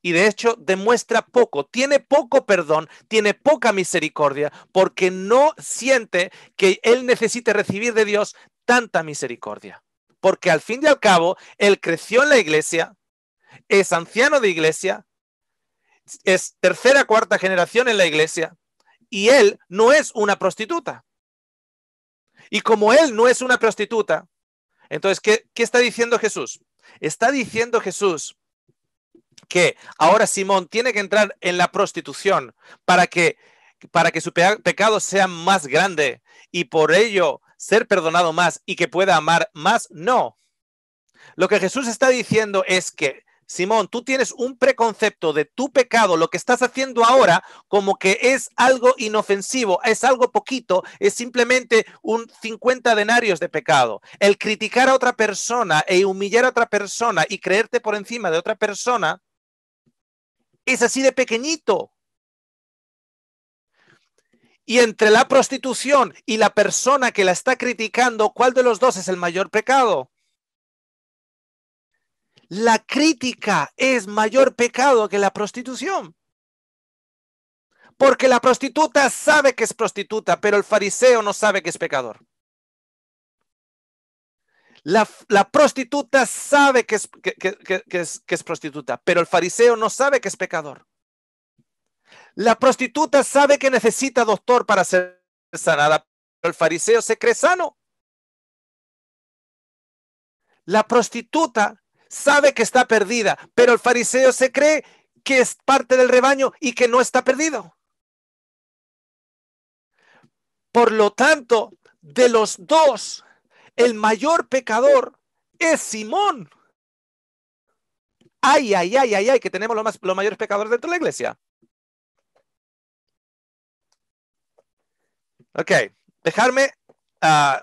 y de hecho demuestra poco, tiene poco perdón, tiene poca misericordia, porque no siente que él necesite recibir de Dios tanta misericordia. Porque al fin y al cabo, él creció en la iglesia, es anciano de iglesia, es tercera, cuarta generación en la iglesia, y él no es una prostituta. Y como él no es una prostituta, entonces, ¿qué, qué está diciendo Jesús? Está diciendo Jesús que ahora Simón tiene que entrar en la prostitución para que, para que su pecado sea más grande y por ello ser perdonado más y que pueda amar más. No. Lo que Jesús está diciendo es que, Simón, tú tienes un preconcepto de tu pecado, lo que estás haciendo ahora, como que es algo inofensivo, es algo poquito, es simplemente un 50 denarios de pecado. El criticar a otra persona e humillar a otra persona y creerte por encima de otra persona es así de pequeñito. Y entre la prostitución y la persona que la está criticando, ¿cuál de los dos es el mayor pecado? La crítica es mayor pecado que la prostitución. Porque la prostituta sabe que es prostituta, pero el fariseo no sabe que es pecador. La, prostituta sabe que es, que es prostituta, pero el fariseo no sabe que es pecador. La prostituta sabe que necesita doctor para ser sanada, pero el fariseo se cree sano. La prostituta sabe que está perdida, pero el fariseo se cree que es parte del rebaño y que no está perdido. Por lo tanto, de los dos, el mayor pecador es Simón. Ay, ay, ay, ay, ay, que tenemos los, más, los mayores pecadores dentro de la iglesia. Ok, dejarme ah,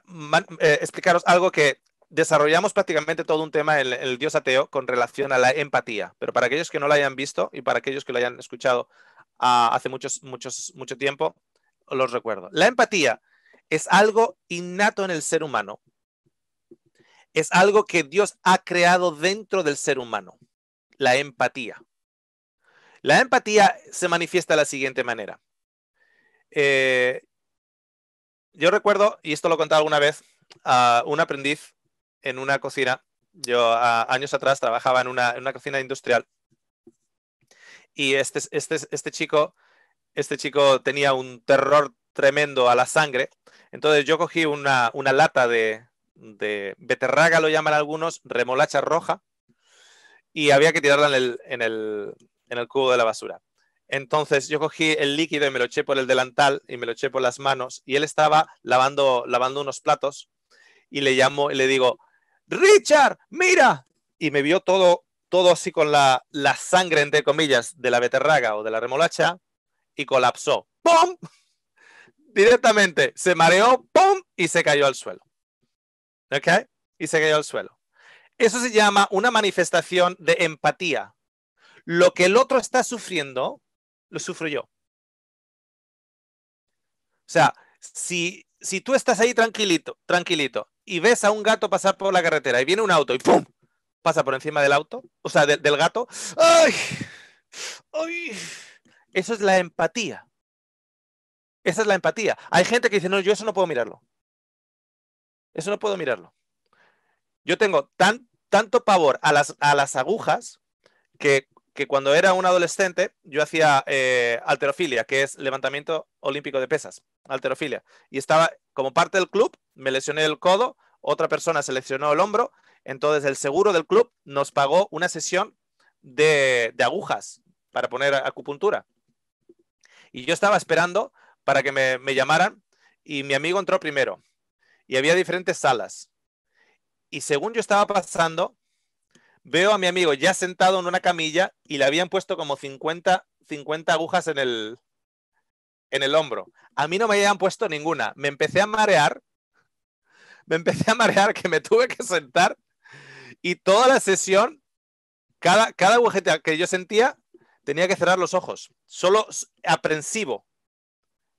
eh, explicaros algo que desarrollamos prácticamente todo un tema en el, Dios ateo con relación a la empatía, pero para aquellos que no la hayan visto y para aquellos que lo hayan escuchado ah, hace muchos, muchos, mucho tiempo, los recuerdo. La empatía es algo innato en el ser humano, es algo que Dios ha creado dentro del ser humano, la empatía. La empatía se manifiesta de la siguiente manera. Eh, yo recuerdo, y esto lo he contado alguna vez, a un aprendiz en una cocina. Yo años atrás trabajaba en una, cocina industrial y este, este, este, chico, este chico tenía un terror tremendo a la sangre. Entonces yo cogí una lata de, de beterraga lo llaman algunos, remolacha roja, y había que tirarla en el, en el, cubo de la basura. Entonces yo cogí el líquido y me lo eché por el delantal y me lo eché por las manos y él estaba lavando, lavando unos platos y le llamo y le digo, Richard, mira. Y me vio todo, todo así con la, la sangre, entre comillas, de la beterraga o de la remolacha y colapsó. ¡Pum! Directamente, se mareó, ¡pum! Y se cayó al suelo. ¿ok? Y se cayó al suelo. Eso se llama una manifestación de empatía. Lo que el otro está sufriendo, lo sufro yo. O sea, si, tú estás ahí tranquilito, tranquilito, y ves a un gato pasar por la carretera y viene un auto y ¡pum! pasa por encima del auto, o sea, del gato, ¡ay! ¡ay! Eso es la empatía. Esa es la empatía. Hay gente que dice, no, yo eso no puedo mirarlo. Eso no puedo mirarlo. Yo tengo tan, tanto pavor a las, agujas que, cuando era un adolescente yo hacía eh, alterofilia, que es levantamiento olímpico de pesas, alterofilia. Y estaba como parte del club, me lesioné el codo, otra persona se lesionó el hombro, entonces el seguro del club nos pagó una sesión de, agujas para poner acupuntura. Y yo estaba esperando para que me llamaran y mi amigo entró primero y había diferentes salas. Y según yo estaba pasando, veo a mi amigo ya sentado en una camilla y le habían puesto como 50, 50 agujas en el, en el hombro. A mí no me habían puesto ninguna. Me empecé a marear, me empecé a marear que me tuve que sentar y toda la sesión, cada, cada agujeta que yo sentía, tenía que cerrar los ojos, solo aprensivo.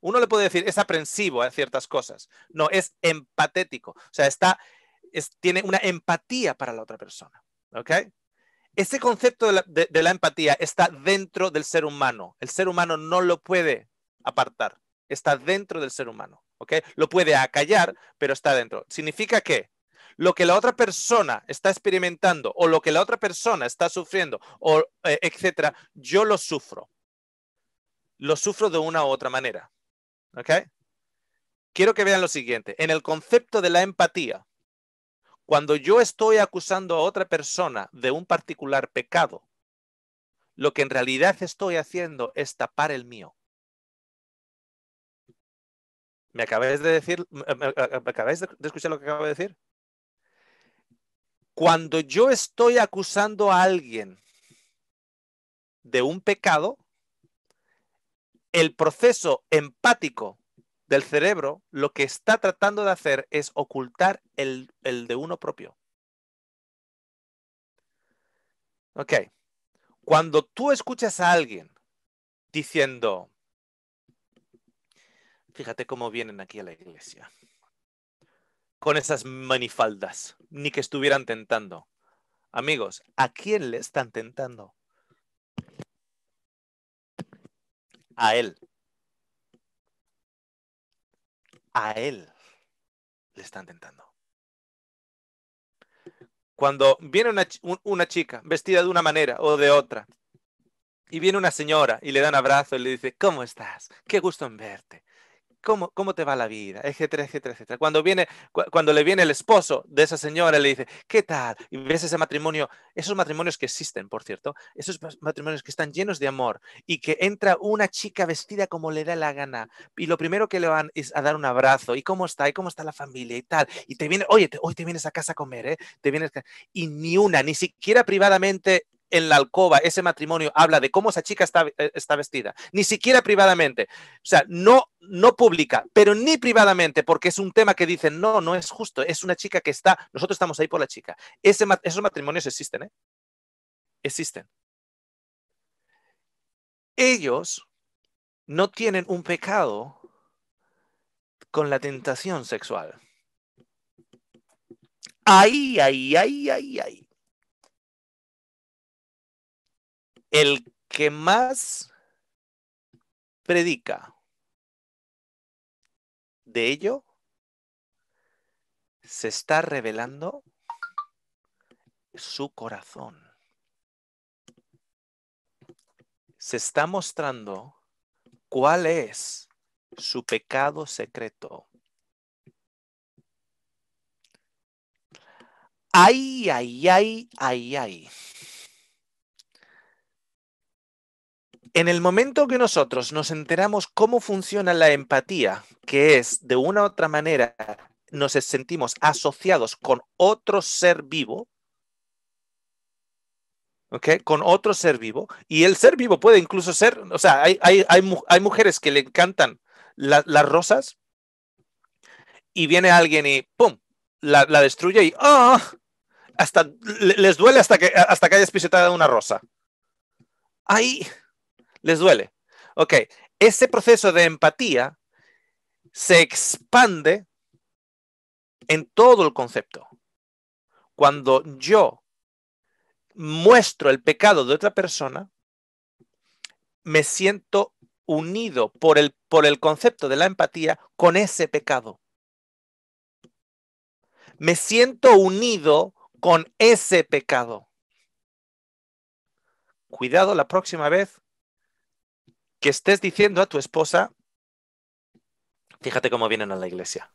Uno le puede decir, es aprensivo a ciertas cosas. No, es empatético. O sea, está, tiene una empatía para la otra persona. Ese concepto de la, empatía está dentro del ser humano. El ser humano no lo puede apartar. Está dentro del ser humano. Lo puede acallar, pero está dentro. Significa que lo que la otra persona está experimentando o lo que la otra persona está sufriendo, o, eh, etcétera, yo lo sufro. Lo sufro de una u otra manera. ¿Ok? Quiero que vean lo siguiente. En el concepto de la empatía, cuando yo estoy acusando a otra persona de un particular pecado, lo que en realidad estoy haciendo es tapar el mío. ¿Me acabáis de decir, me, acabáis de, escuchar lo que acabo de decir? Cuando yo estoy acusando a alguien de un pecado, el proceso empático del cerebro lo que está tratando de hacer es ocultar el, de uno propio. Ok. Cuando tú escuchas a alguien diciendo, fíjate cómo vienen aquí a la iglesia, con esas manifaldas, ni que estuvieran tentando. Amigos, ¿a quién le están tentando? A él. A él le están tentando. Cuando viene una, una chica vestida de una manera o de otra, y viene una señora y le dan abrazo y le dice, ¿cómo estás? Qué gusto en verte. ¿cómo, te va la vida? Etcétera, etcétera, etcétera. Cuando, viene, cuando le viene el esposo de esa señora, le dice, ¿qué tal? Y ves ese matrimonio, esos matrimonios que existen, por cierto, esos matrimonios que están llenos de amor y que entra una chica vestida como le da la gana y lo primero que le van es a dar un abrazo y cómo está, y cómo está la familia y tal. Y te viene, oye, hoy te vienes a casa a comer, ¿eh? Te vienes Y ni una, ni siquiera privadamente en la alcoba ese matrimonio habla de cómo esa chica está, eh, está, vestida, ni siquiera privadamente. O sea, no, no pública, pero ni privadamente, porque es un tema que dicen, no, no es justo, es una chica que está, nosotros estamos ahí por la chica. Ese, esos matrimonios existen, ¿eh? Existen. Ellos no tienen un pecado con la tentación sexual. Ahí, ahí, ahí, ahí, ahí. el que más predica de ello se está revelando su corazón. Se está mostrando cuál es su pecado secreto. Ay, ay, ay, ay, ay. En el momento que nosotros nos enteramos cómo funciona la empatía, que es de una u otra manera nos sentimos asociados con otro ser vivo, ¿ok? Con otro ser vivo. Y el ser vivo puede incluso ser, o sea, hay, mujeres que le encantan las rosas y viene alguien y ¡pum! La, destruye y ¡ah! hasta les duele hasta que, hasta que hayas pisoteado una rosa. Ahí les duele. Ok, ese proceso de empatía se expande en todo el concepto. Cuando yo muestro el pecado de otra persona, me siento unido por el, por el concepto de la empatía con ese pecado. Me siento unido con ese pecado. Cuidado la próxima vez que estés diciendo a tu esposa, fíjate cómo vienen a la iglesia.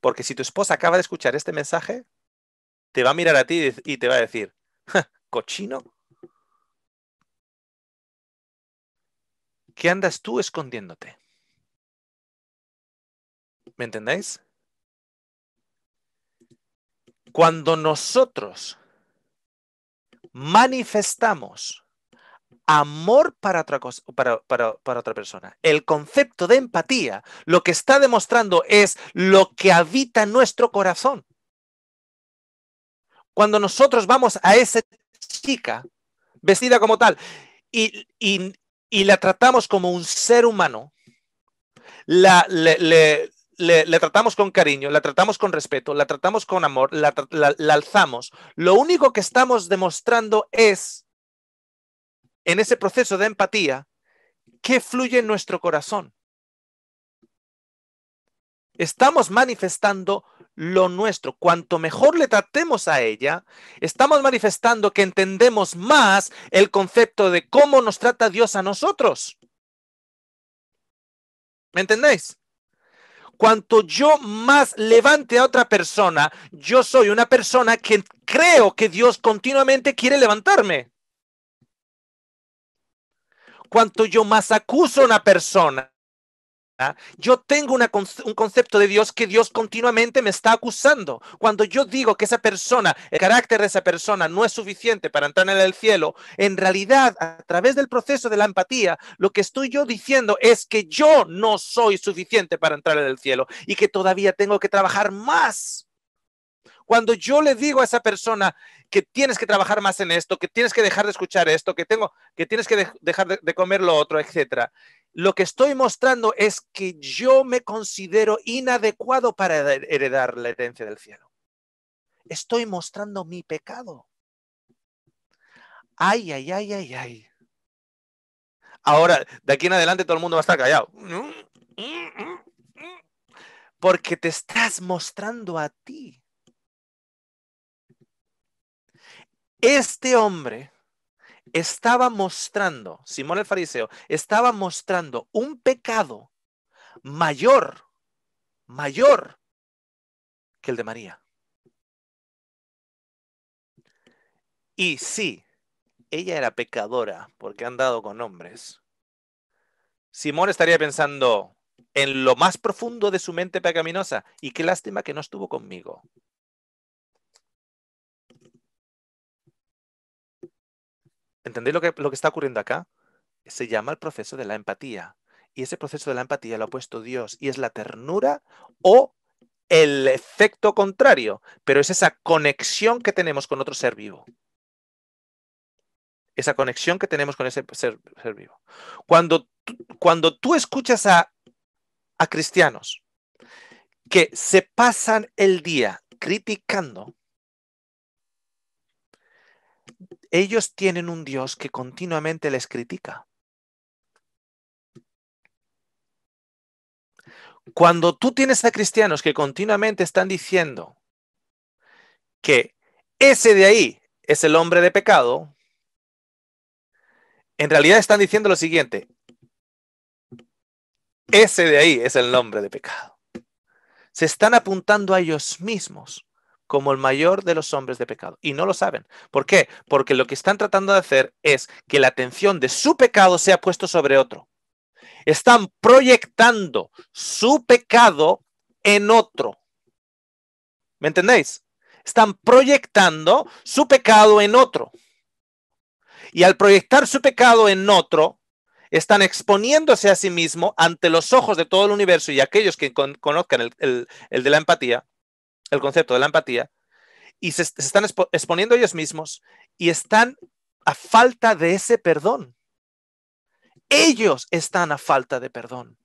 Porque si tu esposa acaba de escuchar este mensaje, te va a mirar a ti y te va a decir, cochino, ¿qué andas tú escondiéndote? ¿Me entendéis? Cuando nosotros manifestamos amor para otra, cosa, para, otra persona. El concepto de empatía lo que está demostrando es lo que habita nuestro corazón. Cuando nosotros vamos a esa chica vestida como tal y, la tratamos como un ser humano, la, le, tratamos con cariño, la tratamos con respeto, la tratamos con amor, la alzamos, lo único que estamos demostrando es en ese proceso de empatía, ¿qué fluye en nuestro corazón? Estamos manifestando lo nuestro. Cuanto mejor le tratemos a ella, estamos manifestando que entendemos más el concepto de cómo nos trata Dios a nosotros. ¿Me entendéis? Cuanto yo más levante a otra persona, yo soy una persona que creo que Dios continuamente quiere levantarme cuanto yo más acuso a una persona, yo tengo un concepto de Dios que Dios continuamente me está acusando. Cuando yo digo que esa persona, el carácter de esa persona no es suficiente para entrar en el cielo, en realidad, a través del proceso de la empatía, lo que estoy yo diciendo es que yo no soy suficiente para entrar en el cielo y que todavía tengo que trabajar más cuando yo le digo a esa persona que tienes que trabajar más en esto, que tienes que dejar de escuchar esto, que, tengo, que tienes que dejar de, comer lo otro, etcétera, lo que estoy mostrando es que yo me considero inadecuado para heredar la herencia del cielo. Estoy mostrando mi pecado. Ay, ay, ay, ay, ay. Ahora, de aquí en adelante todo el mundo va a estar callado. Porque te estás mostrando a ti. Este hombre estaba mostrando, Simón el fariseo, estaba mostrando un pecado mayor, mayor que el de María. Y sí, ella era pecadora porque ha andado con hombres. Simón estaría pensando en lo más profundo de su mente pecaminosa y qué lástima que no estuvo conmigo. ¿Entendéis lo que, está ocurriendo acá? Se llama el proceso de la empatía. Y ese proceso de la empatía lo ha puesto Dios y es la ternura o el efecto contrario, pero es esa conexión que tenemos con otro ser vivo. Esa conexión que tenemos con ese ser, vivo. Cuando, cuando tú escuchas a, a cristianos que se pasan el día criticando, ellos tienen un Dios que continuamente les critica. Cuando tú tienes a cristianos que continuamente están diciendo que ese de ahí es el hombre de pecado, en realidad están diciendo lo siguiente, ese de ahí es el hombre de pecado. Se están apuntando a ellos mismos como el mayor de los hombres de pecado. Y no lo saben. ¿Por qué? Porque lo que están tratando de hacer es que la atención de su pecado sea puesto sobre otro. Están proyectando su pecado en otro. ¿Me entendéis? Están proyectando su pecado en otro. Y al proyectar su pecado en otro, están exponiéndose a sí mismo ante los ojos de todo el universo y aquellos que conozcan el de la empatía, el concepto de la empatía, y se, están exponiendo ellos mismos y están a falta de ese perdón. Ellos están a falta de perdón.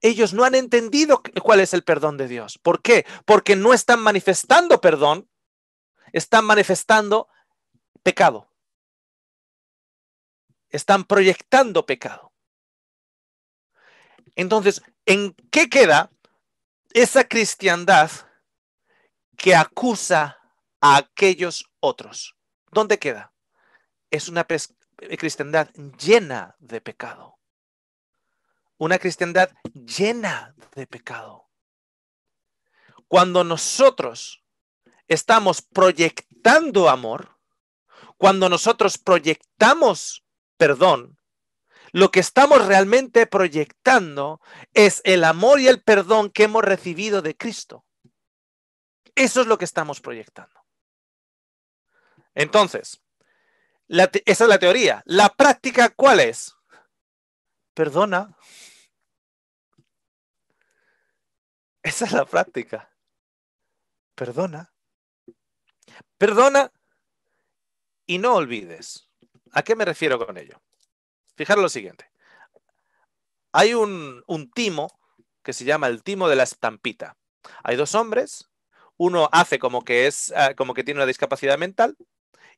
Ellos no han entendido cuál es el perdón de Dios. ¿Por qué? Porque no están manifestando perdón, están manifestando pecado. Están proyectando pecado. Entonces, ¿en qué queda esa cristiandad que acusa a aquellos otros. ¿Dónde queda? Es una eh, cristiandad llena de pecado. Una cristiandad llena de pecado. Cuando nosotros estamos proyectando amor, cuando nosotros proyectamos perdón, lo que estamos realmente proyectando es el amor y el perdón que hemos recibido de Cristo. Eso es lo que estamos proyectando. Entonces, esa es la teoría. ¿La práctica cuál es? Perdona. Esa es la práctica. Perdona. Perdona y no olvides. ¿A qué me refiero con ello? Fijaros lo siguiente. Hay un timo que se llama el timo de la estampita. Hay dos hombres uno hace como que es ah, como que tiene una discapacidad mental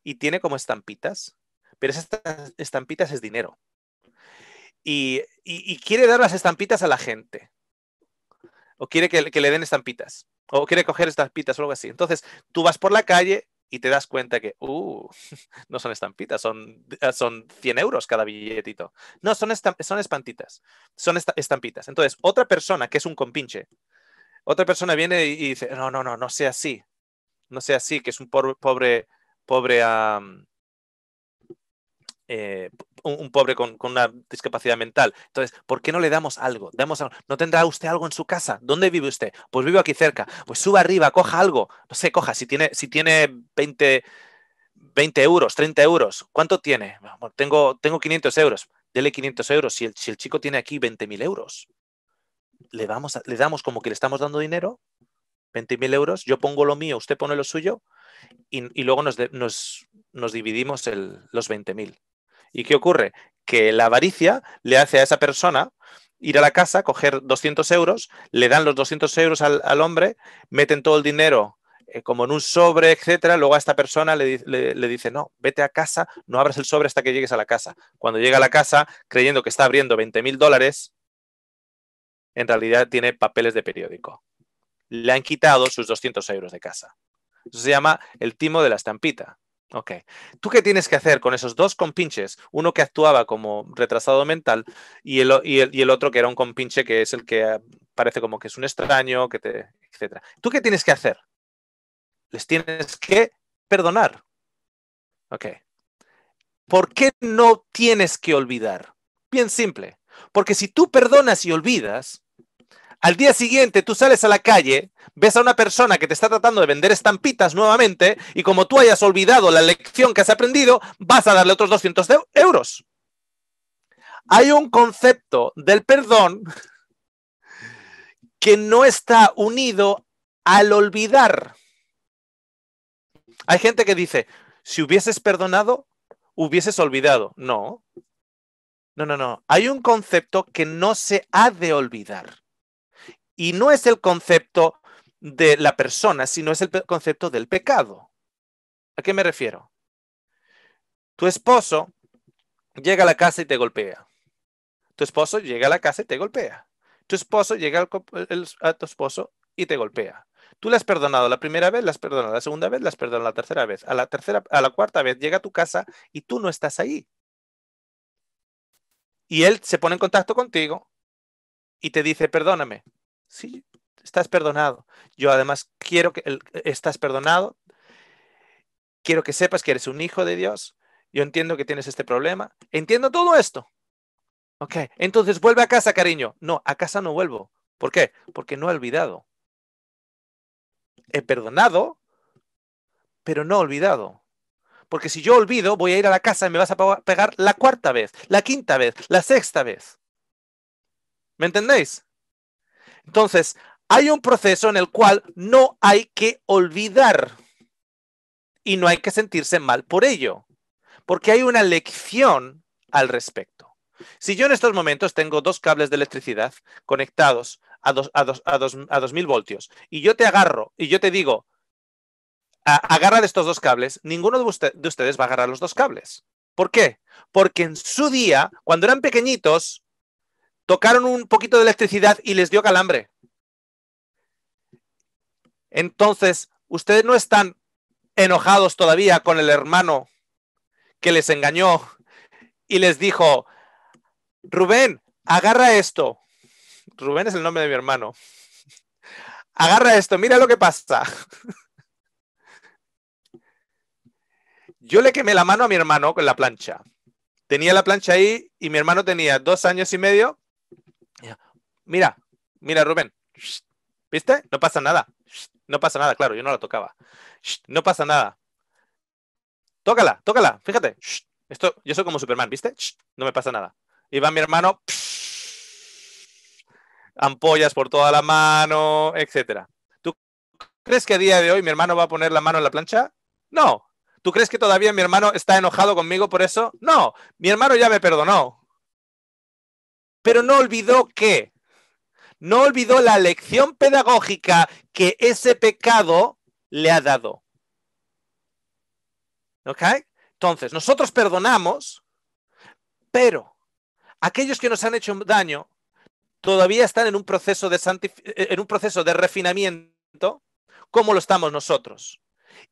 y tiene como estampitas, pero esas estampitas es dinero. Y, quiere dar las estampitas a la gente. O quiere que, le den estampitas. O quiere coger estampitas o algo así. Entonces, tú vas por la calle y te das cuenta que, uh, no son estampitas, son, ah, son 100 euros cada billetito. No, son, son espantitas, son estampitas. Entonces, otra persona que es un compinche otra persona viene y, dice, no, no, no, no sea así, no sea así, que es un pobre, pobre, eh, un, pobre con, una discapacidad mental. Entonces, ¿por qué no le damos algo? ¿No tendrá usted algo en su casa? ¿Dónde vive usted? Pues vivo aquí cerca. Pues suba arriba, coja algo. No sé, coja. Si tiene, si tiene 20, euros, 30 euros, ¿cuánto tiene? tengo, tengo 500 euros. Dele 500 euros si el, si el chico tiene aquí 20.000 euros le, vamos le damos como que le estamos dando dinero, 20.000 euros, yo pongo lo mío, usted pone lo suyo, y, luego nos, nos, dividimos los 20.000. ¿Y qué ocurre? Que la avaricia le hace a esa persona ir a la casa, coger 200 euros, le dan los 200 euros al, hombre, meten todo el dinero eh, como en un sobre, etcétera. Luego a esta persona le, dice: No, vete a casa, no abras el sobre hasta que llegues a la casa. Cuando llega a la casa, creyendo que está abriendo 20.000 mil dólares, en realidad tiene papeles de periódico. Le han quitado sus 200 euros de casa. Eso se llama el timo de la estampita. Ok. ¿Tú qué tienes que hacer con esos dos compinches? Uno que actuaba como retrasado mental y el, otro que era un compinche que es el que ah, parece como que es un extraño, que te, etc. ¿Tú qué tienes que hacer? Les tienes que perdonar. ¿Por qué no tienes que olvidar? Bien simple. Porque si tú perdonas y olvidas, al día siguiente tú sales a la calle, ves a una persona que te está tratando de vender estampitas nuevamente y como tú hayas olvidado la lección que has aprendido, vas a darle otros 200 euros. Hay un concepto del perdón que no está unido al olvidar. Hay gente que dice, si hubieses perdonado, hubieses olvidado. No. No, no, no. Hay un concepto que no se ha de olvidar. Y no es el concepto de la persona, sino es el concepto del pecado. ¿A qué me refiero? Tu esposo llega a la casa y te golpea. Tu esposo llega a la casa y te golpea. Tu esposo llega a tu esposo y te golpea. Tú le has perdonado la primera vez, le has perdonado la segunda vez, le has perdonado la tercera vez. A la tercera, a la cuarta vez llega a tu casa y tú no estás ahí. Y él se pone en contacto contigo y te dice, perdóname, sí, estás perdonado. Yo además quiero que estás perdonado. Quiero que sepas que eres un hijo de Dios. Yo entiendo que tienes este problema. Entiendo todo esto. Ok, entonces vuelve a casa, cariño. No, a casa no vuelvo. ¿Por qué? Porque no he olvidado. He perdonado, pero no he olvidado. Porque si yo olvido, voy a ir a la casa y me vas a pegar la cuarta vez, la quinta vez, la sexta vez. ¿Me entendéis? Entonces, hay un proceso en el cual no hay que olvidar y no hay que sentirse mal por ello, porque hay una lección al respecto. Si yo en estos momentos tengo dos cables de electricidad conectados a, a, 2000 voltios y yo te agarro y yo te digo, agarra de estos dos cables, ninguno de, de ustedes va a agarrar los dos cables. ¿Por qué? Porque en su día, cuando eran pequeñitos, tocaron un poquito de electricidad y les dio calambre. Entonces, ustedes no están enojados todavía con el hermano que les engañó y les dijo, Rubén, agarra esto. Rubén es el nombre de mi hermano. Agarra esto, mira lo que pasa. Yo le quemé la mano a mi hermano con la plancha. Tenía la plancha ahí y mi hermano tenía dos años y medio mira, mira Rubén, ¿viste? No pasa nada, no pasa nada, claro, yo no la tocaba, no pasa nada. Tócala, tócala, fíjate, esto, yo soy como Superman, ¿viste? No me pasa nada. Y va mi hermano, ampollas por toda la mano, etc. ¿Tú crees que a día de hoy mi hermano va a poner la mano en la plancha? No. ¿Tú crees que todavía mi hermano está enojado conmigo por eso? No. Mi hermano ya me perdonó. Pero no olvidó que no olvidó la lección pedagógica que ese pecado le ha dado. ¿Ok? Entonces, nosotros perdonamos, pero aquellos que nos han hecho daño todavía están en un proceso de, eh, en un proceso de refinamiento como lo estamos nosotros.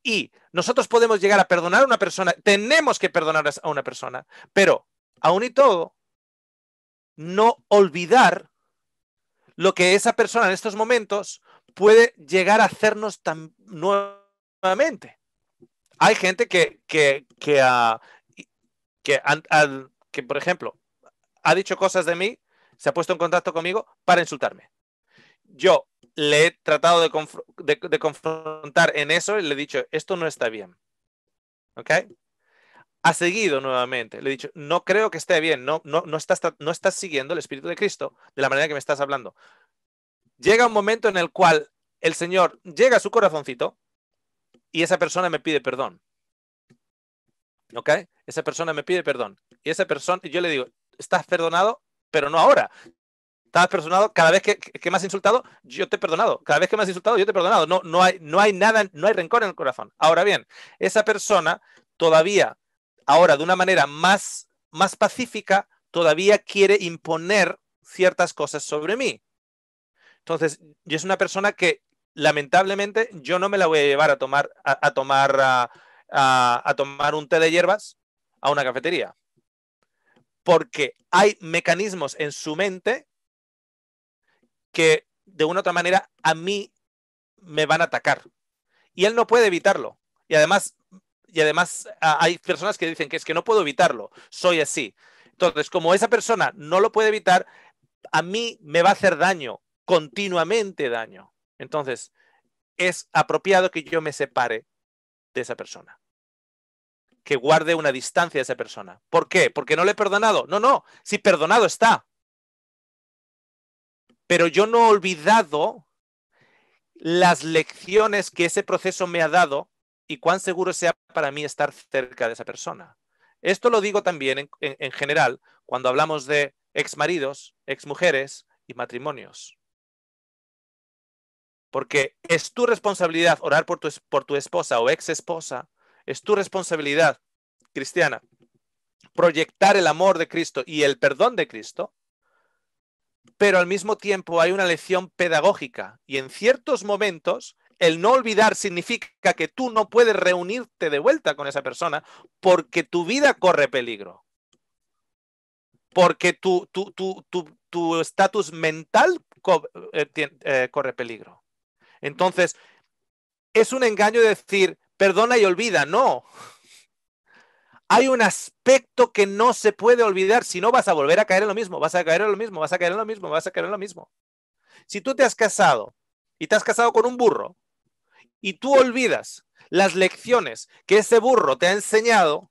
Y nosotros podemos llegar a perdonar a una persona, tenemos que perdonar a una persona, pero aún y todo, no olvidar lo que esa persona en estos momentos puede llegar a hacernos tan nuevamente. Hay gente que, ah, que, por ejemplo, ha dicho cosas de mí, se ha puesto en contacto conmigo para insultarme. Yo le he tratado de, de confrontar en eso y le he dicho, esto no está bien. ¿Ok? ha seguido nuevamente. Le he dicho, no creo que esté bien, no, no, no, estás, no estás siguiendo el Espíritu de Cristo de la manera que me estás hablando. Llega un momento en el cual el Señor llega a su corazoncito y esa persona me pide perdón. ¿Ok? Esa persona me pide perdón. Y esa persona, yo le digo, estás perdonado, pero no ahora. Estás perdonado cada vez que, que, me has insultado, yo te he perdonado. Cada vez que me has insultado, yo te he perdonado. No, no, hay, no hay nada, no hay rencor en el corazón. Ahora bien, esa persona todavía Ahora, de una manera más, más pacífica, todavía quiere imponer ciertas cosas sobre mí. Entonces, yo es una persona que lamentablemente yo no me la voy a llevar a tomar, a, tomar, a tomar un té de hierbas a una cafetería. Porque hay mecanismos en su mente que de una u otra manera a mí me van a atacar. Y él no puede evitarlo. Y además y además ah, hay personas que dicen que es que no puedo evitarlo, soy así. Entonces, como esa persona no lo puede evitar, a mí me va a hacer daño, continuamente daño. Entonces, es apropiado que yo me separe de esa persona, que guarde una distancia de esa persona. ¿Por qué? Porque no le he perdonado. No, no, sí perdonado está. Pero yo no he olvidado las lecciones que ese proceso me ha dado y cuán seguro sea para mí estar cerca de esa persona. Esto lo digo también en, general cuando hablamos de exmaridos, exmujeres y matrimonios. Porque es tu responsabilidad orar por tu, por tu esposa o ex esposa, es tu responsabilidad cristiana proyectar el amor de Cristo y el perdón de Cristo, pero al mismo tiempo hay una lección pedagógica y en ciertos momentos el no olvidar significa que tú no puedes reunirte de vuelta con esa persona porque tu vida corre peligro. Porque tu, tu, tu estatus mental eh, eh, corre peligro. Entonces, es un engaño decir, perdona y olvida. No. Hay un aspecto que no se puede olvidar, si no vas a volver a caer en lo mismo, vas a caer en lo mismo, vas a caer en lo mismo, vas a caer en lo mismo. Si tú te has casado y te has casado con un burro, y tú olvidas las lecciones que ese burro te ha enseñado,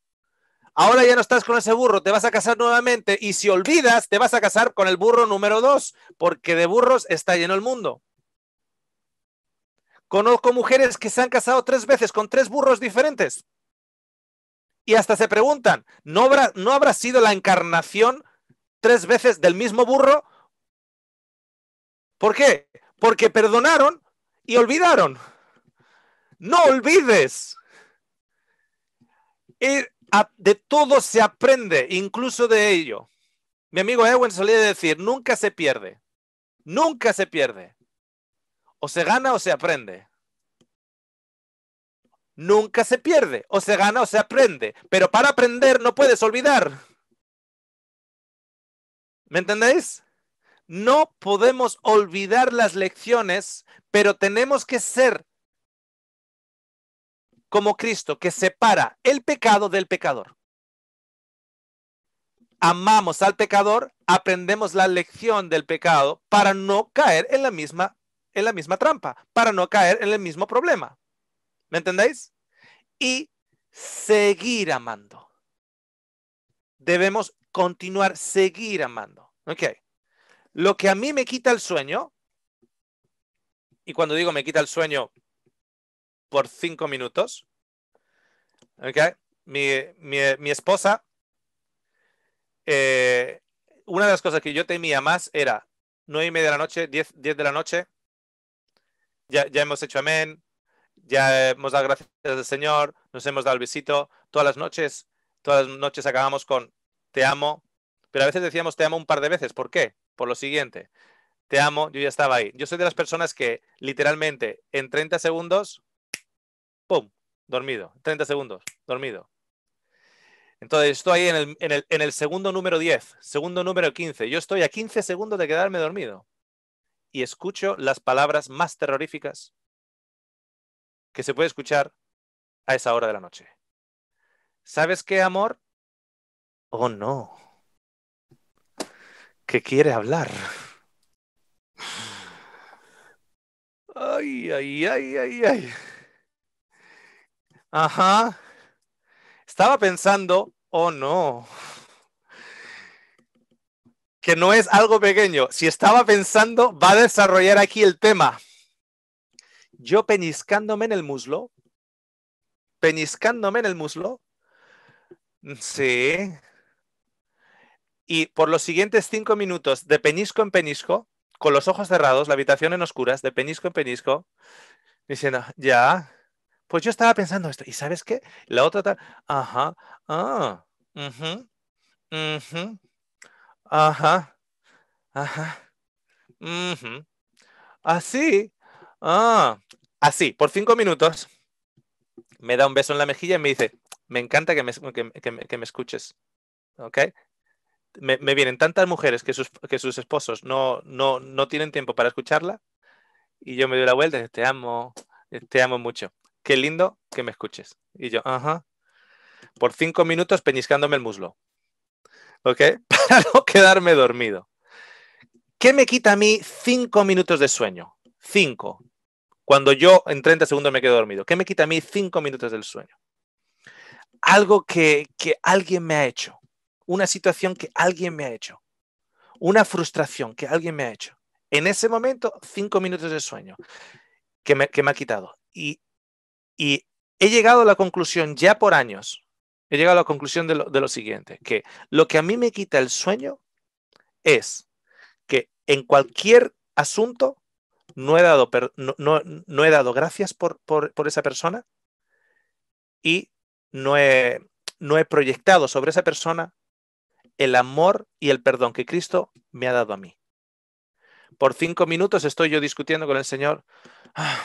ahora ya no estás con ese burro, te vas a casar nuevamente y si olvidas, te vas a casar con el burro número dos, porque de burros está lleno el mundo. Conozco mujeres que se han casado tres veces con tres burros diferentes. Y hasta se preguntan, ¿no habrá, ¿no habrá sido la encarnación tres veces del mismo burro? ¿Por qué? Porque perdonaron y olvidaron. No olvides. de todo se aprende, incluso de ello. Mi amigo Ewen solía decir, nunca se pierde. Nunca se pierde. O se gana o se aprende. Nunca se pierde. O se gana o se aprende. Pero para aprender no puedes olvidar. ¿Me entendéis? No podemos olvidar las lecciones, pero tenemos que ser como Cristo, que separa el pecado del pecador. Amamos al pecador, aprendemos la lección del pecado para no caer en la misma en la misma trampa, para no caer en el mismo problema. ¿Me entendéis? Y seguir amando. Debemos continuar, seguir amando. Lo que a mí me quita el sueño, y cuando digo me quita el sueño, por cinco minutos. Mi, esposa, eh, una de las cosas que yo temía más era nueve y media de la noche, 10, de la noche. Ya, hemos hecho amén, ya hemos dado gracias al Señor, nos hemos dado el besito. Todas las noches, todas las noches acabamos con te amo, pero a veces decíamos te amo un par de veces. ¿Por qué? Por lo siguiente, te amo, yo ya estaba ahí. Yo soy de las personas que literalmente en 30 segundos ¡pum! Dormido. 30 segundos, dormido. Entonces, estoy ahí en el, el, en el, segundo número 10, segundo número 15. Yo estoy a 15 segundos de quedarme dormido. Y escucho las palabras más terroríficas que se puede escuchar a esa hora de la noche. ¿Sabes qué, amor? Oh, no. Que quiere hablar. Ay, ay, ay, ay, ay. Ajá. Estaba pensando, oh no, que no es algo pequeño. Si estaba pensando, va a desarrollar aquí el tema. Yo peniscándome en el muslo, peniscándome en el muslo, mm, sí. Y por los siguientes cinco minutos, de penisco en penisco, con los ojos cerrados, la habitación en oscuras, de penisco en penisco, diciendo, ya, pues yo estaba pensando esto. ¿Y sabes qué? La otra tal. Ajá. Ah. Uh ajá. Ajá. Así. Ah. Así. Por cinco minutos. Me da un beso en la mejilla y me dice, me encanta que me, que, que, que me escuches. ¿Ok? Me, vienen tantas mujeres que sus, que sus esposos no, no, no tienen tiempo para escucharla y yo me doy la vuelta y te amo, te amo mucho qué lindo que me escuches. Y yo, ajá, por cinco minutos peñiscándome el muslo. ¿Ok? Para no quedarme dormido. ¿Qué me quita a mí cinco minutos de sueño? Cinco. Cuando yo en 30 segundos me quedo dormido. ¿Qué me quita a mí cinco minutos del sueño? Algo que, alguien me ha hecho. Una situación que alguien me ha hecho. Una frustración que alguien me ha hecho. En ese momento, cinco minutos de sueño que me, que me ha quitado. Y y he llegado a la conclusión ya por años, he llegado a la conclusión de lo, siguiente, que lo que a mí me quita el sueño es que en cualquier asunto no he dado, he dado gracias por, esa persona y no he, no he proyectado sobre esa persona el amor y el perdón que Cristo me ha dado a mí. Por cinco minutos estoy yo discutiendo con el Señor. Ah,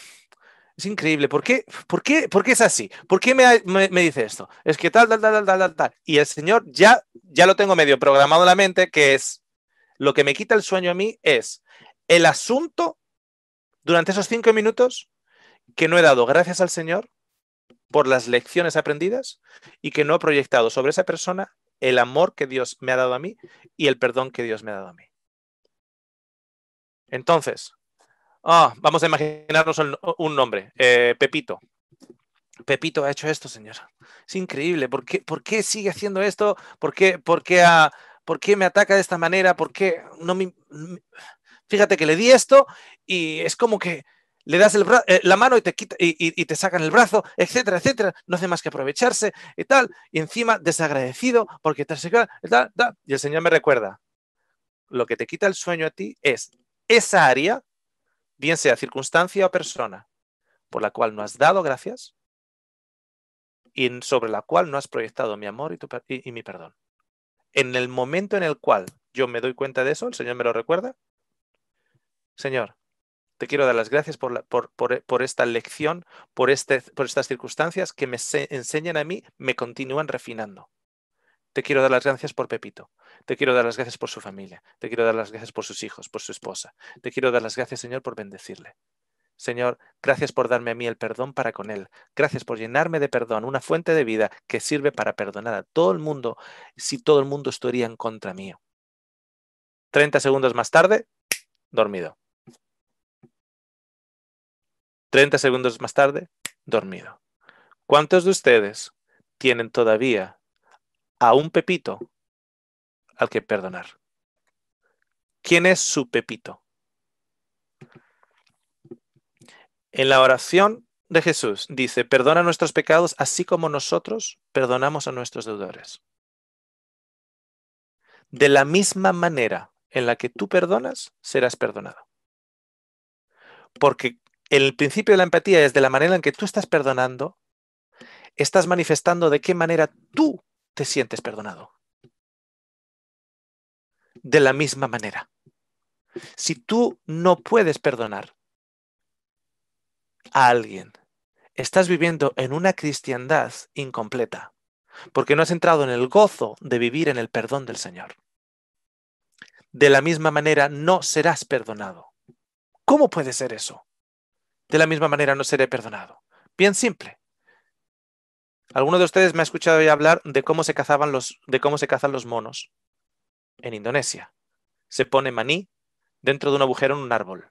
es increíble. ¿Por qué, por qué, por es así? ¿Por qué me, dice esto? Es que tal, tal, tal, tal, tal, tal. Y el Señor ya, ya lo tengo medio programado en la mente, que es lo que me quita el sueño a mí es el asunto durante esos cinco minutos que no he dado gracias al Señor por las lecciones aprendidas y que no he proyectado sobre esa persona el amor que Dios me ha dado a mí y el perdón que Dios me ha dado a mí. Entonces, Ah, vamos a imaginarnos un, nombre. Eh, Pepito. Pepito ha hecho esto, señor Es increíble. ¿Por qué, sigue haciendo esto? ¿Por qué, por, me ataca de esta manera? ¿Por qué no me... Fíjate que le di esto y es como que le das eh, la mano y te, y, te sacan el brazo, etcétera, etcétera. No hace más que aprovecharse y tal. Y encima desagradecido porque te seca, Y el Señor me recuerda, lo que te quita el sueño a ti es esa área bien sea circunstancia o persona por la cual no has dado gracias y sobre la cual no has proyectado mi amor y, mi perdón. En el momento en el cual yo me doy cuenta de eso, el Señor me lo recuerda, Señor, te quiero dar las gracias por, esta lección, por, este, por estas circunstancias que me enseñan a mí, me continúan refinando. Te quiero dar las gracias por Pepito. Te quiero dar las gracias por su familia. Te quiero dar las gracias por sus hijos, por su esposa. Te quiero dar las gracias, Señor, por bendecirle. Señor, gracias por darme a mí el perdón para con Él. Gracias por llenarme de perdón, una fuente de vida que sirve para perdonar a todo el mundo si todo el mundo estuviera en contra mío. 30 segundos más tarde, dormido. 30 segundos más tarde, dormido. ¿Cuántos de ustedes tienen todavía a un Pepito al que perdonar. ¿Quién es su Pepito? En la oración de Jesús dice, perdona nuestros pecados así como nosotros perdonamos a nuestros deudores. De la misma manera en la que tú perdonas, serás perdonado. Porque el principio de la empatía es de la manera en que tú estás perdonando, estás manifestando de qué manera tú te sientes perdonado. De la misma manera. Si tú no puedes perdonar a alguien, estás viviendo en una cristiandad incompleta, porque no has entrado en el gozo de vivir en el perdón del Señor. De la misma manera, no serás perdonado. ¿Cómo puede ser eso? De la misma manera, no seré perdonado. Bien simple. Alguno de ustedes me ha escuchado hoy hablar de cómo se cazaban los, de cómo se cazan los monos en Indonesia. Se pone maní dentro de un agujero en un árbol.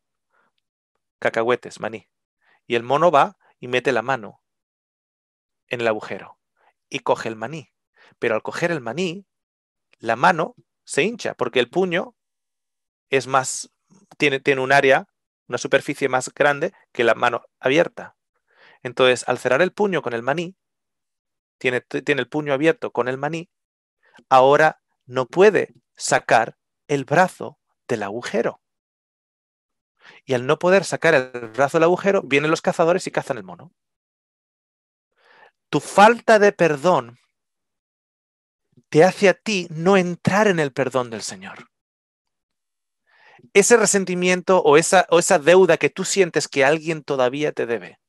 Cacahuetes, maní. Y el mono va y mete la mano en el agujero y coge el maní. Pero al coger el maní, la mano se hincha porque el puño es más, tiene, tiene un área, una superficie más grande que la mano abierta. Entonces, al cerrar el puño con el maní, tiene, el puño abierto con el maní, ahora no puede sacar el brazo del agujero. Y al no poder sacar el brazo del agujero, vienen los cazadores y cazan el mono. Tu falta de perdón te hace a ti no entrar en el perdón del Señor. Ese resentimiento o esa deuda que tú sientes que alguien todavía te debe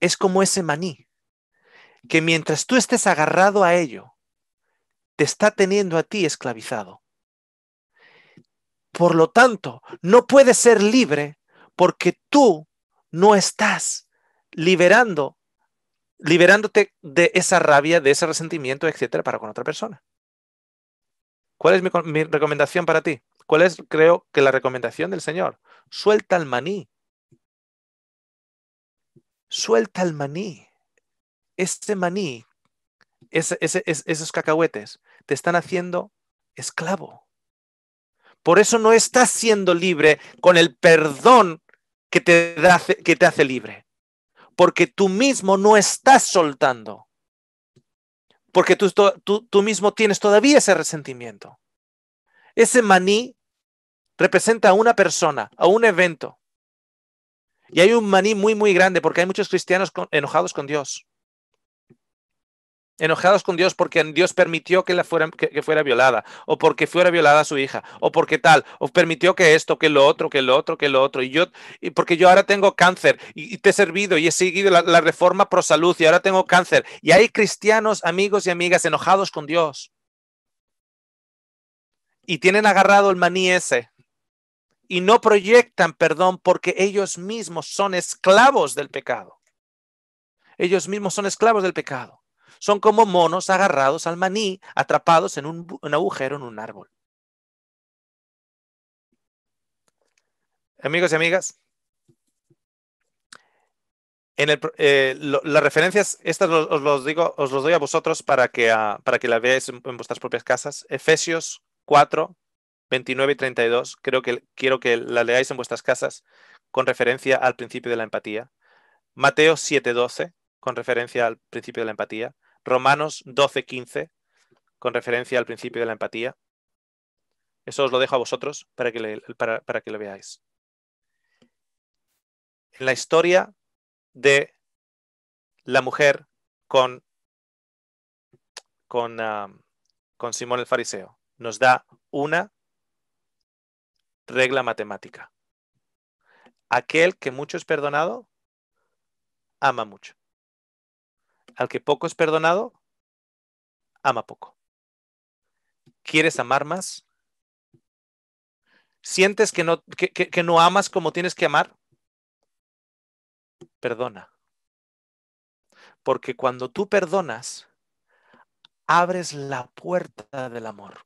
es como ese maní que mientras tú estés agarrado a ello, te está teniendo a ti esclavizado. Por lo tanto, no puedes ser libre porque tú no estás liberando, liberándote de esa rabia, de ese resentimiento, etcétera, para con otra persona. ¿Cuál es mi, mi recomendación para ti? ¿Cuál es, creo, que la recomendación del Señor? Suelta el maní. Suelta el maní ese maní, esos cacahuetes, te están haciendo esclavo. Por eso no estás siendo libre con el perdón que te, que te hace libre. Porque tú mismo no estás soltando. Porque tú, mismo tienes todavía ese resentimiento. Ese maní representa a una persona, a un evento. Y hay un maní muy, muy grande porque hay muchos cristianos enojados con Dios enojados con Dios porque Dios permitió que, la fuera, violada, o porque fuera violada su hija, o porque tal, o permitió que esto, que lo otro, que lo otro, que lo otro, y yo, porque yo ahora tengo cáncer, y, te he servido, y he seguido la, reforma pro salud, y ahora tengo cáncer, y hay cristianos, amigos y amigas enojados con Dios, y tienen agarrado el maní ese, y no proyectan perdón porque ellos mismos son esclavos del pecado. Ellos mismos son esclavos del pecado. Son como monos agarrados al maní, atrapados en un, agujero en un árbol. Amigos y amigas, en eh, las referencias, estas os, los digo, os los doy a vosotros para que, ah, para que las veáis en, vuestras propias casas. Efesios 4, 29 y 32. Creo que quiero que la leáis en vuestras casas con referencia al principio de la empatía. Mateo 7, 12, con referencia al principio de la empatía. Romanos 12, con referencia al principio de la empatía. Eso os lo dejo a vosotros para que, para, que lo veáis. En la historia de la mujer con, ah, con Simón el Fariseo, nos da una regla matemática. Aquel que mucho es perdonado, ama mucho al que poco es perdonado, ama poco. ¿Quieres amar más? ¿Sientes que no, que no amas como tienes que amar? Perdona. Porque cuando tú perdonas, abres la puerta del amor.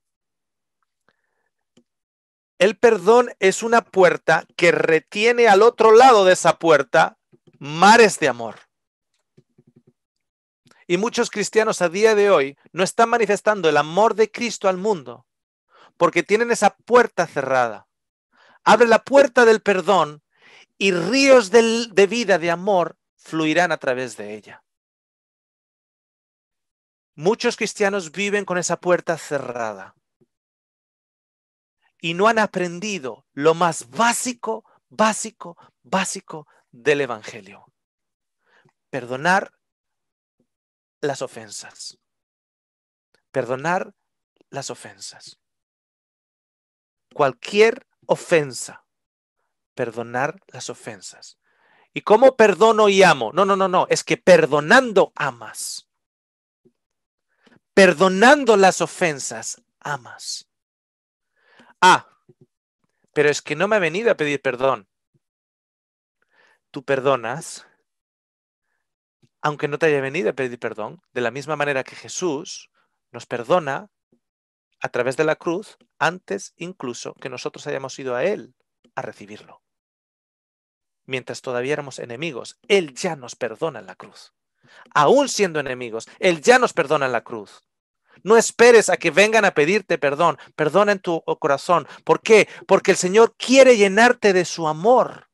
El perdón es una puerta que retiene al otro lado de esa puerta mares de amor. Y muchos cristianos a día de hoy no están manifestando el amor de Cristo al mundo porque tienen esa puerta cerrada. Abre la puerta del perdón y ríos de vida, de amor, fluirán a través de ella. Muchos cristianos viven con esa puerta cerrada y no han aprendido lo más básico, básico, básico del Evangelio. Perdonar las ofensas. Perdonar las ofensas. Cualquier ofensa. Perdonar las ofensas. ¿Y cómo perdono y amo? No, no, no, no. Es que perdonando amas. Perdonando las ofensas, amas. Ah, pero es que no me ha venido a pedir perdón. Tú perdonas aunque no te haya venido a pedir perdón, de la misma manera que Jesús nos perdona a través de la cruz antes incluso que nosotros hayamos ido a Él a recibirlo. Mientras todavía éramos enemigos, Él ya nos perdona en la cruz. Aún siendo enemigos, Él ya nos perdona en la cruz. No esperes a que vengan a pedirte perdón. Perdona en tu corazón. ¿Por qué? Porque el Señor quiere llenarte de su amor.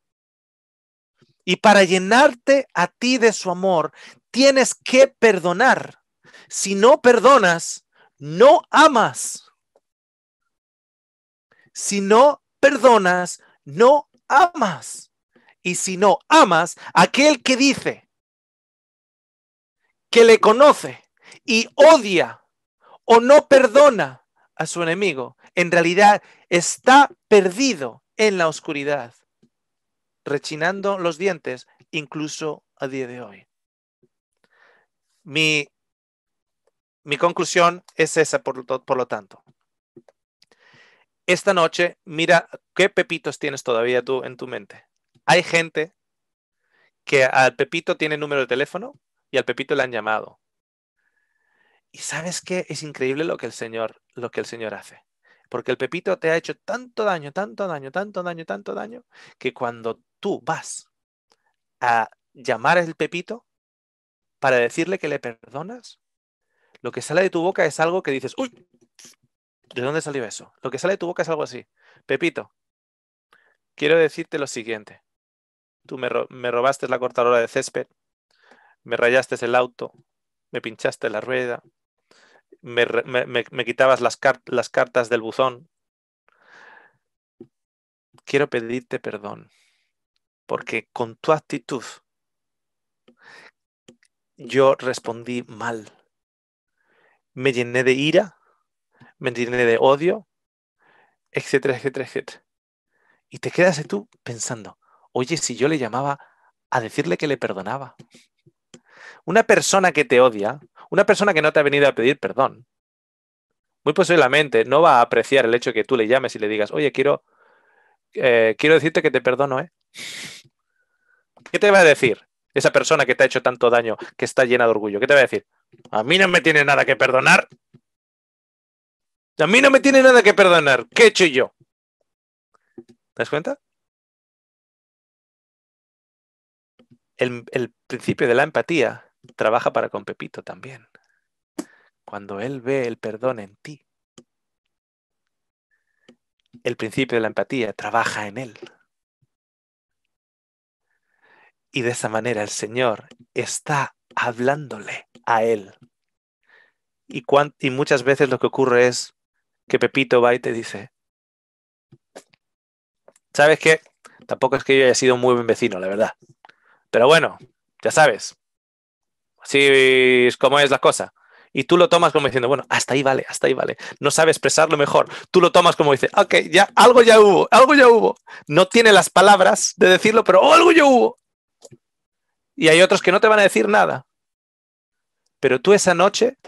Y para llenarte a ti de su amor, tienes que perdonar. Si no perdonas, no amas. Si no perdonas, no amas. Y si no amas, aquel que dice que le conoce y odia o no perdona a su enemigo, en realidad está perdido en la oscuridad rechinando los dientes incluso a día de hoy. Mi, conclusión es esa, por, lo tanto. Esta noche, mira qué pepitos tienes todavía tú en tu mente. Hay gente que al pepito tiene número de teléfono y al pepito le han llamado. Y sabes qué es increíble lo que el Señor, lo que el Señor hace porque el Pepito te ha hecho tanto daño, tanto daño, tanto daño, tanto daño, que cuando tú vas a llamar al Pepito para decirle que le perdonas, lo que sale de tu boca es algo que dices, uy, ¿de dónde salió eso? Lo que sale de tu boca es algo así. Pepito, quiero decirte lo siguiente. Tú me, robaste la cortadora de césped, me rayaste el auto, me pinchaste la rueda, me, quitabas las cartas del buzón. Quiero pedirte perdón porque con tu actitud yo respondí mal. Me llené de ira, me llené de odio, etcétera, etcétera, etcétera. Y te quedas tú pensando, oye, si yo le llamaba a decirle que le perdonaba. Una persona que te odia, una persona que no te ha venido a pedir perdón, muy posiblemente no va a apreciar el hecho que tú le llames y le digas, oye, quiero, eh, quiero decirte que te perdono, ¿eh? ¿Qué te va a decir esa persona que te ha hecho tanto daño, que está llena de orgullo? ¿Qué te va a decir? A mí no me tiene nada que perdonar. A mí no me tiene nada que perdonar. ¿Qué he hecho yo? ¿Te das cuenta? El, principio de la empatía trabaja para con Pepito también. Cuando él ve el perdón en ti, el principio de la empatía trabaja en él. Y de esa manera el Señor está hablándole a él. Y, muchas veces lo que ocurre es que Pepito va y te dice, ¿sabes qué? Tampoco es que yo haya sido un muy buen vecino, la verdad. Pero bueno, ya sabes. Así es como es la cosa. Y tú lo tomas como diciendo, bueno, hasta ahí vale, hasta ahí vale. No sabes expresarlo mejor. Tú lo tomas como dice, ok, ya, algo ya hubo, algo ya hubo. No tiene las palabras de decirlo, pero oh, algo ya hubo. Y hay otros que no te van a decir nada. Pero tú esa noche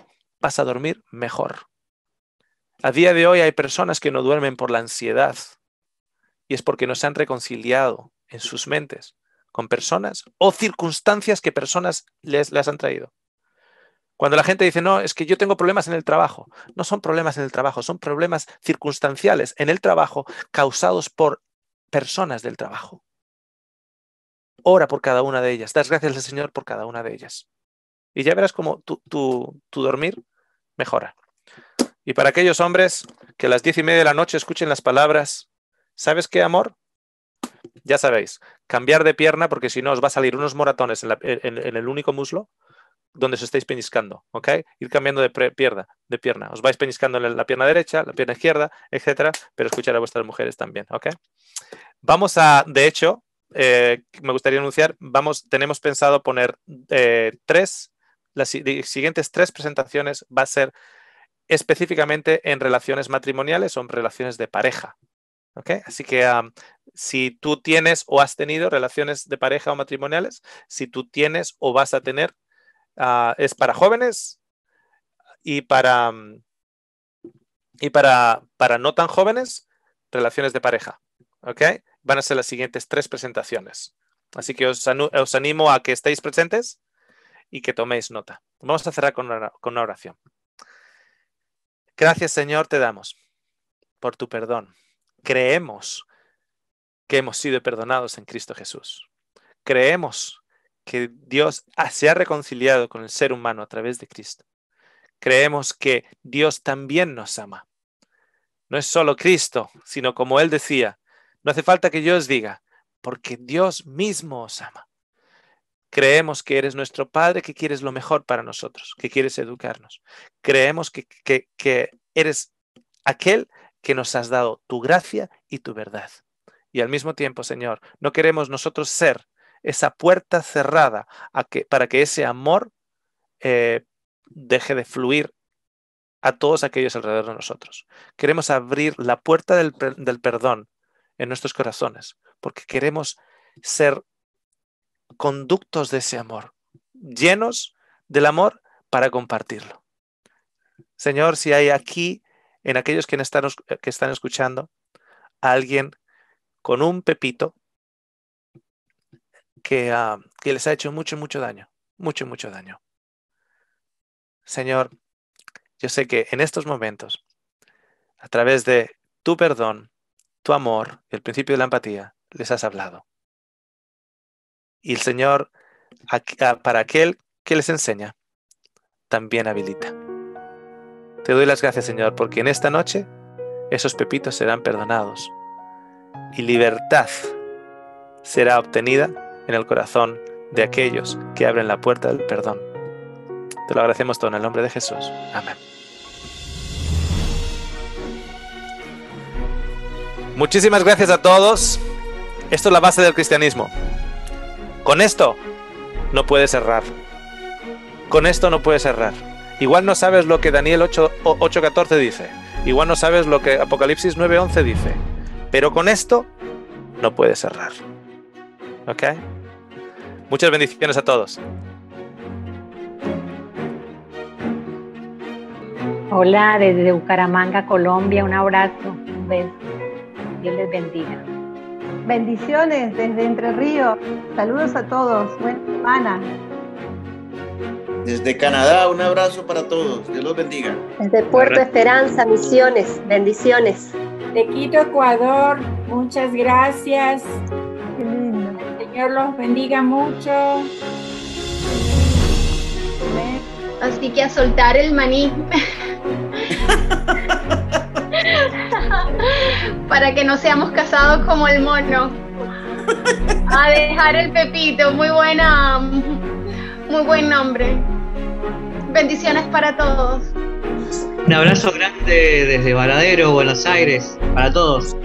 vas a dormir mejor. A día de hoy hay personas que no duermen por la ansiedad. Y es porque no se han reconciliado en sus mentes con personas o circunstancias que personas les, han traído. Cuando la gente dice, no, es que yo tengo problemas en el trabajo, no son problemas en el trabajo, son problemas circunstanciales en el trabajo causados por personas del trabajo. Ora por cada una de ellas. Das gracias al Señor por cada una de ellas. Y ya verás cómo tu, dormir mejora. Y para aquellos hombres que a las diez y media de la noche escuchen las palabras, ¿sabes qué, amor? Ya sabéis, cambiar de pierna porque si no os va a salir unos moratones en, en, el único muslo donde os estáis peñiscando, ¿ok? Ir cambiando de pierna, de pierna. Os vais peñiscando en la pierna derecha, la pierna izquierda, etcétera, pero escuchar a vuestras mujeres también, ¿ok? Vamos a, de hecho, eh, me gustaría anunciar, vamos, tenemos pensado poner eh, tres, las siguientes tres presentaciones va a ser específicamente en relaciones matrimoniales o en relaciones de pareja. Así que ah, si tú tienes o has tenido relaciones de pareja o matrimoniales, si tú tienes o vas a tener, ah, es para jóvenes y para, y para, para no tan jóvenes, relaciones de pareja. ¿Ok? Van a ser las siguientes tres presentaciones. Así que os, animo a que estéis presentes y que toméis nota. Vamos a cerrar con con una oración. Gracias Señor, te damos por tu perdón. Creemos que hemos sido perdonados en Cristo Jesús. Creemos que Dios se ha reconciliado con el ser humano a través de Cristo. Creemos que Dios también nos ama. No es solo Cristo, sino como Él decía, no hace falta que yo os diga, porque Dios mismo os ama. Creemos que eres nuestro Padre, que quieres lo mejor para nosotros, que quieres educarnos. Creemos que, eres aquel que nos has dado tu gracia y tu verdad. Y al mismo tiempo, Señor, no queremos nosotros ser esa puerta cerrada a que, para que ese amor eh, deje de fluir a todos aquellos alrededor de nosotros. Queremos abrir la puerta del perdón en nuestros corazones, porque queremos ser conductos de ese amor, llenos del amor para compartirlo. Señor, si hay aquí, en aquellos que están, eh, que están escuchando, alguien con un pepito que, ah, que les ha hecho mucho, mucho daño, mucho, mucho daño. Señor, yo sé que en estos momentos, a través de tu perdón, tu amor, el principio de la empatía, les has hablado. Y el Señor, para aquel que les enseña, también habilita. Te doy las gracias, Señor, porque en esta noche esos pepitos serán perdonados y libertad será obtenida en el corazón de aquellos que abren la puerta del perdón. Te lo agradecemos todo en el nombre de Jesús. Amén. Muchísimas gracias a todos. Esto es la base del cristianismo. Con esto no puedes errar. Con esto no puedes errar. Igual no sabes lo que Daniel 8.14 dice. Igual no sabes lo que Apocalipsis 9.11 dice. Pero con esto no puedes errar. ¿Ok? Muchas bendiciones a todos. Hola, desde Bucaramanga, Colombia, un abrazo, un beso. Dios les bendiga. Bendiciones desde Entre Ríos. Saludos a todos. Buena semana. Desde Canadá, un abrazo para todos. Dios los bendiga. Desde Puerto Esperanza, misiones. Bendiciones. De Quito, Ecuador, muchas gracias. Qué lindo. Señor los bendiga mucho. Así que a soltar el maní. Para que no seamos casados como el mono. A dejar el Pepito, muy buena, muy buen nombre. Bendiciones para todos. Un abrazo grande desde Varadero, Buenos Aires, para todos.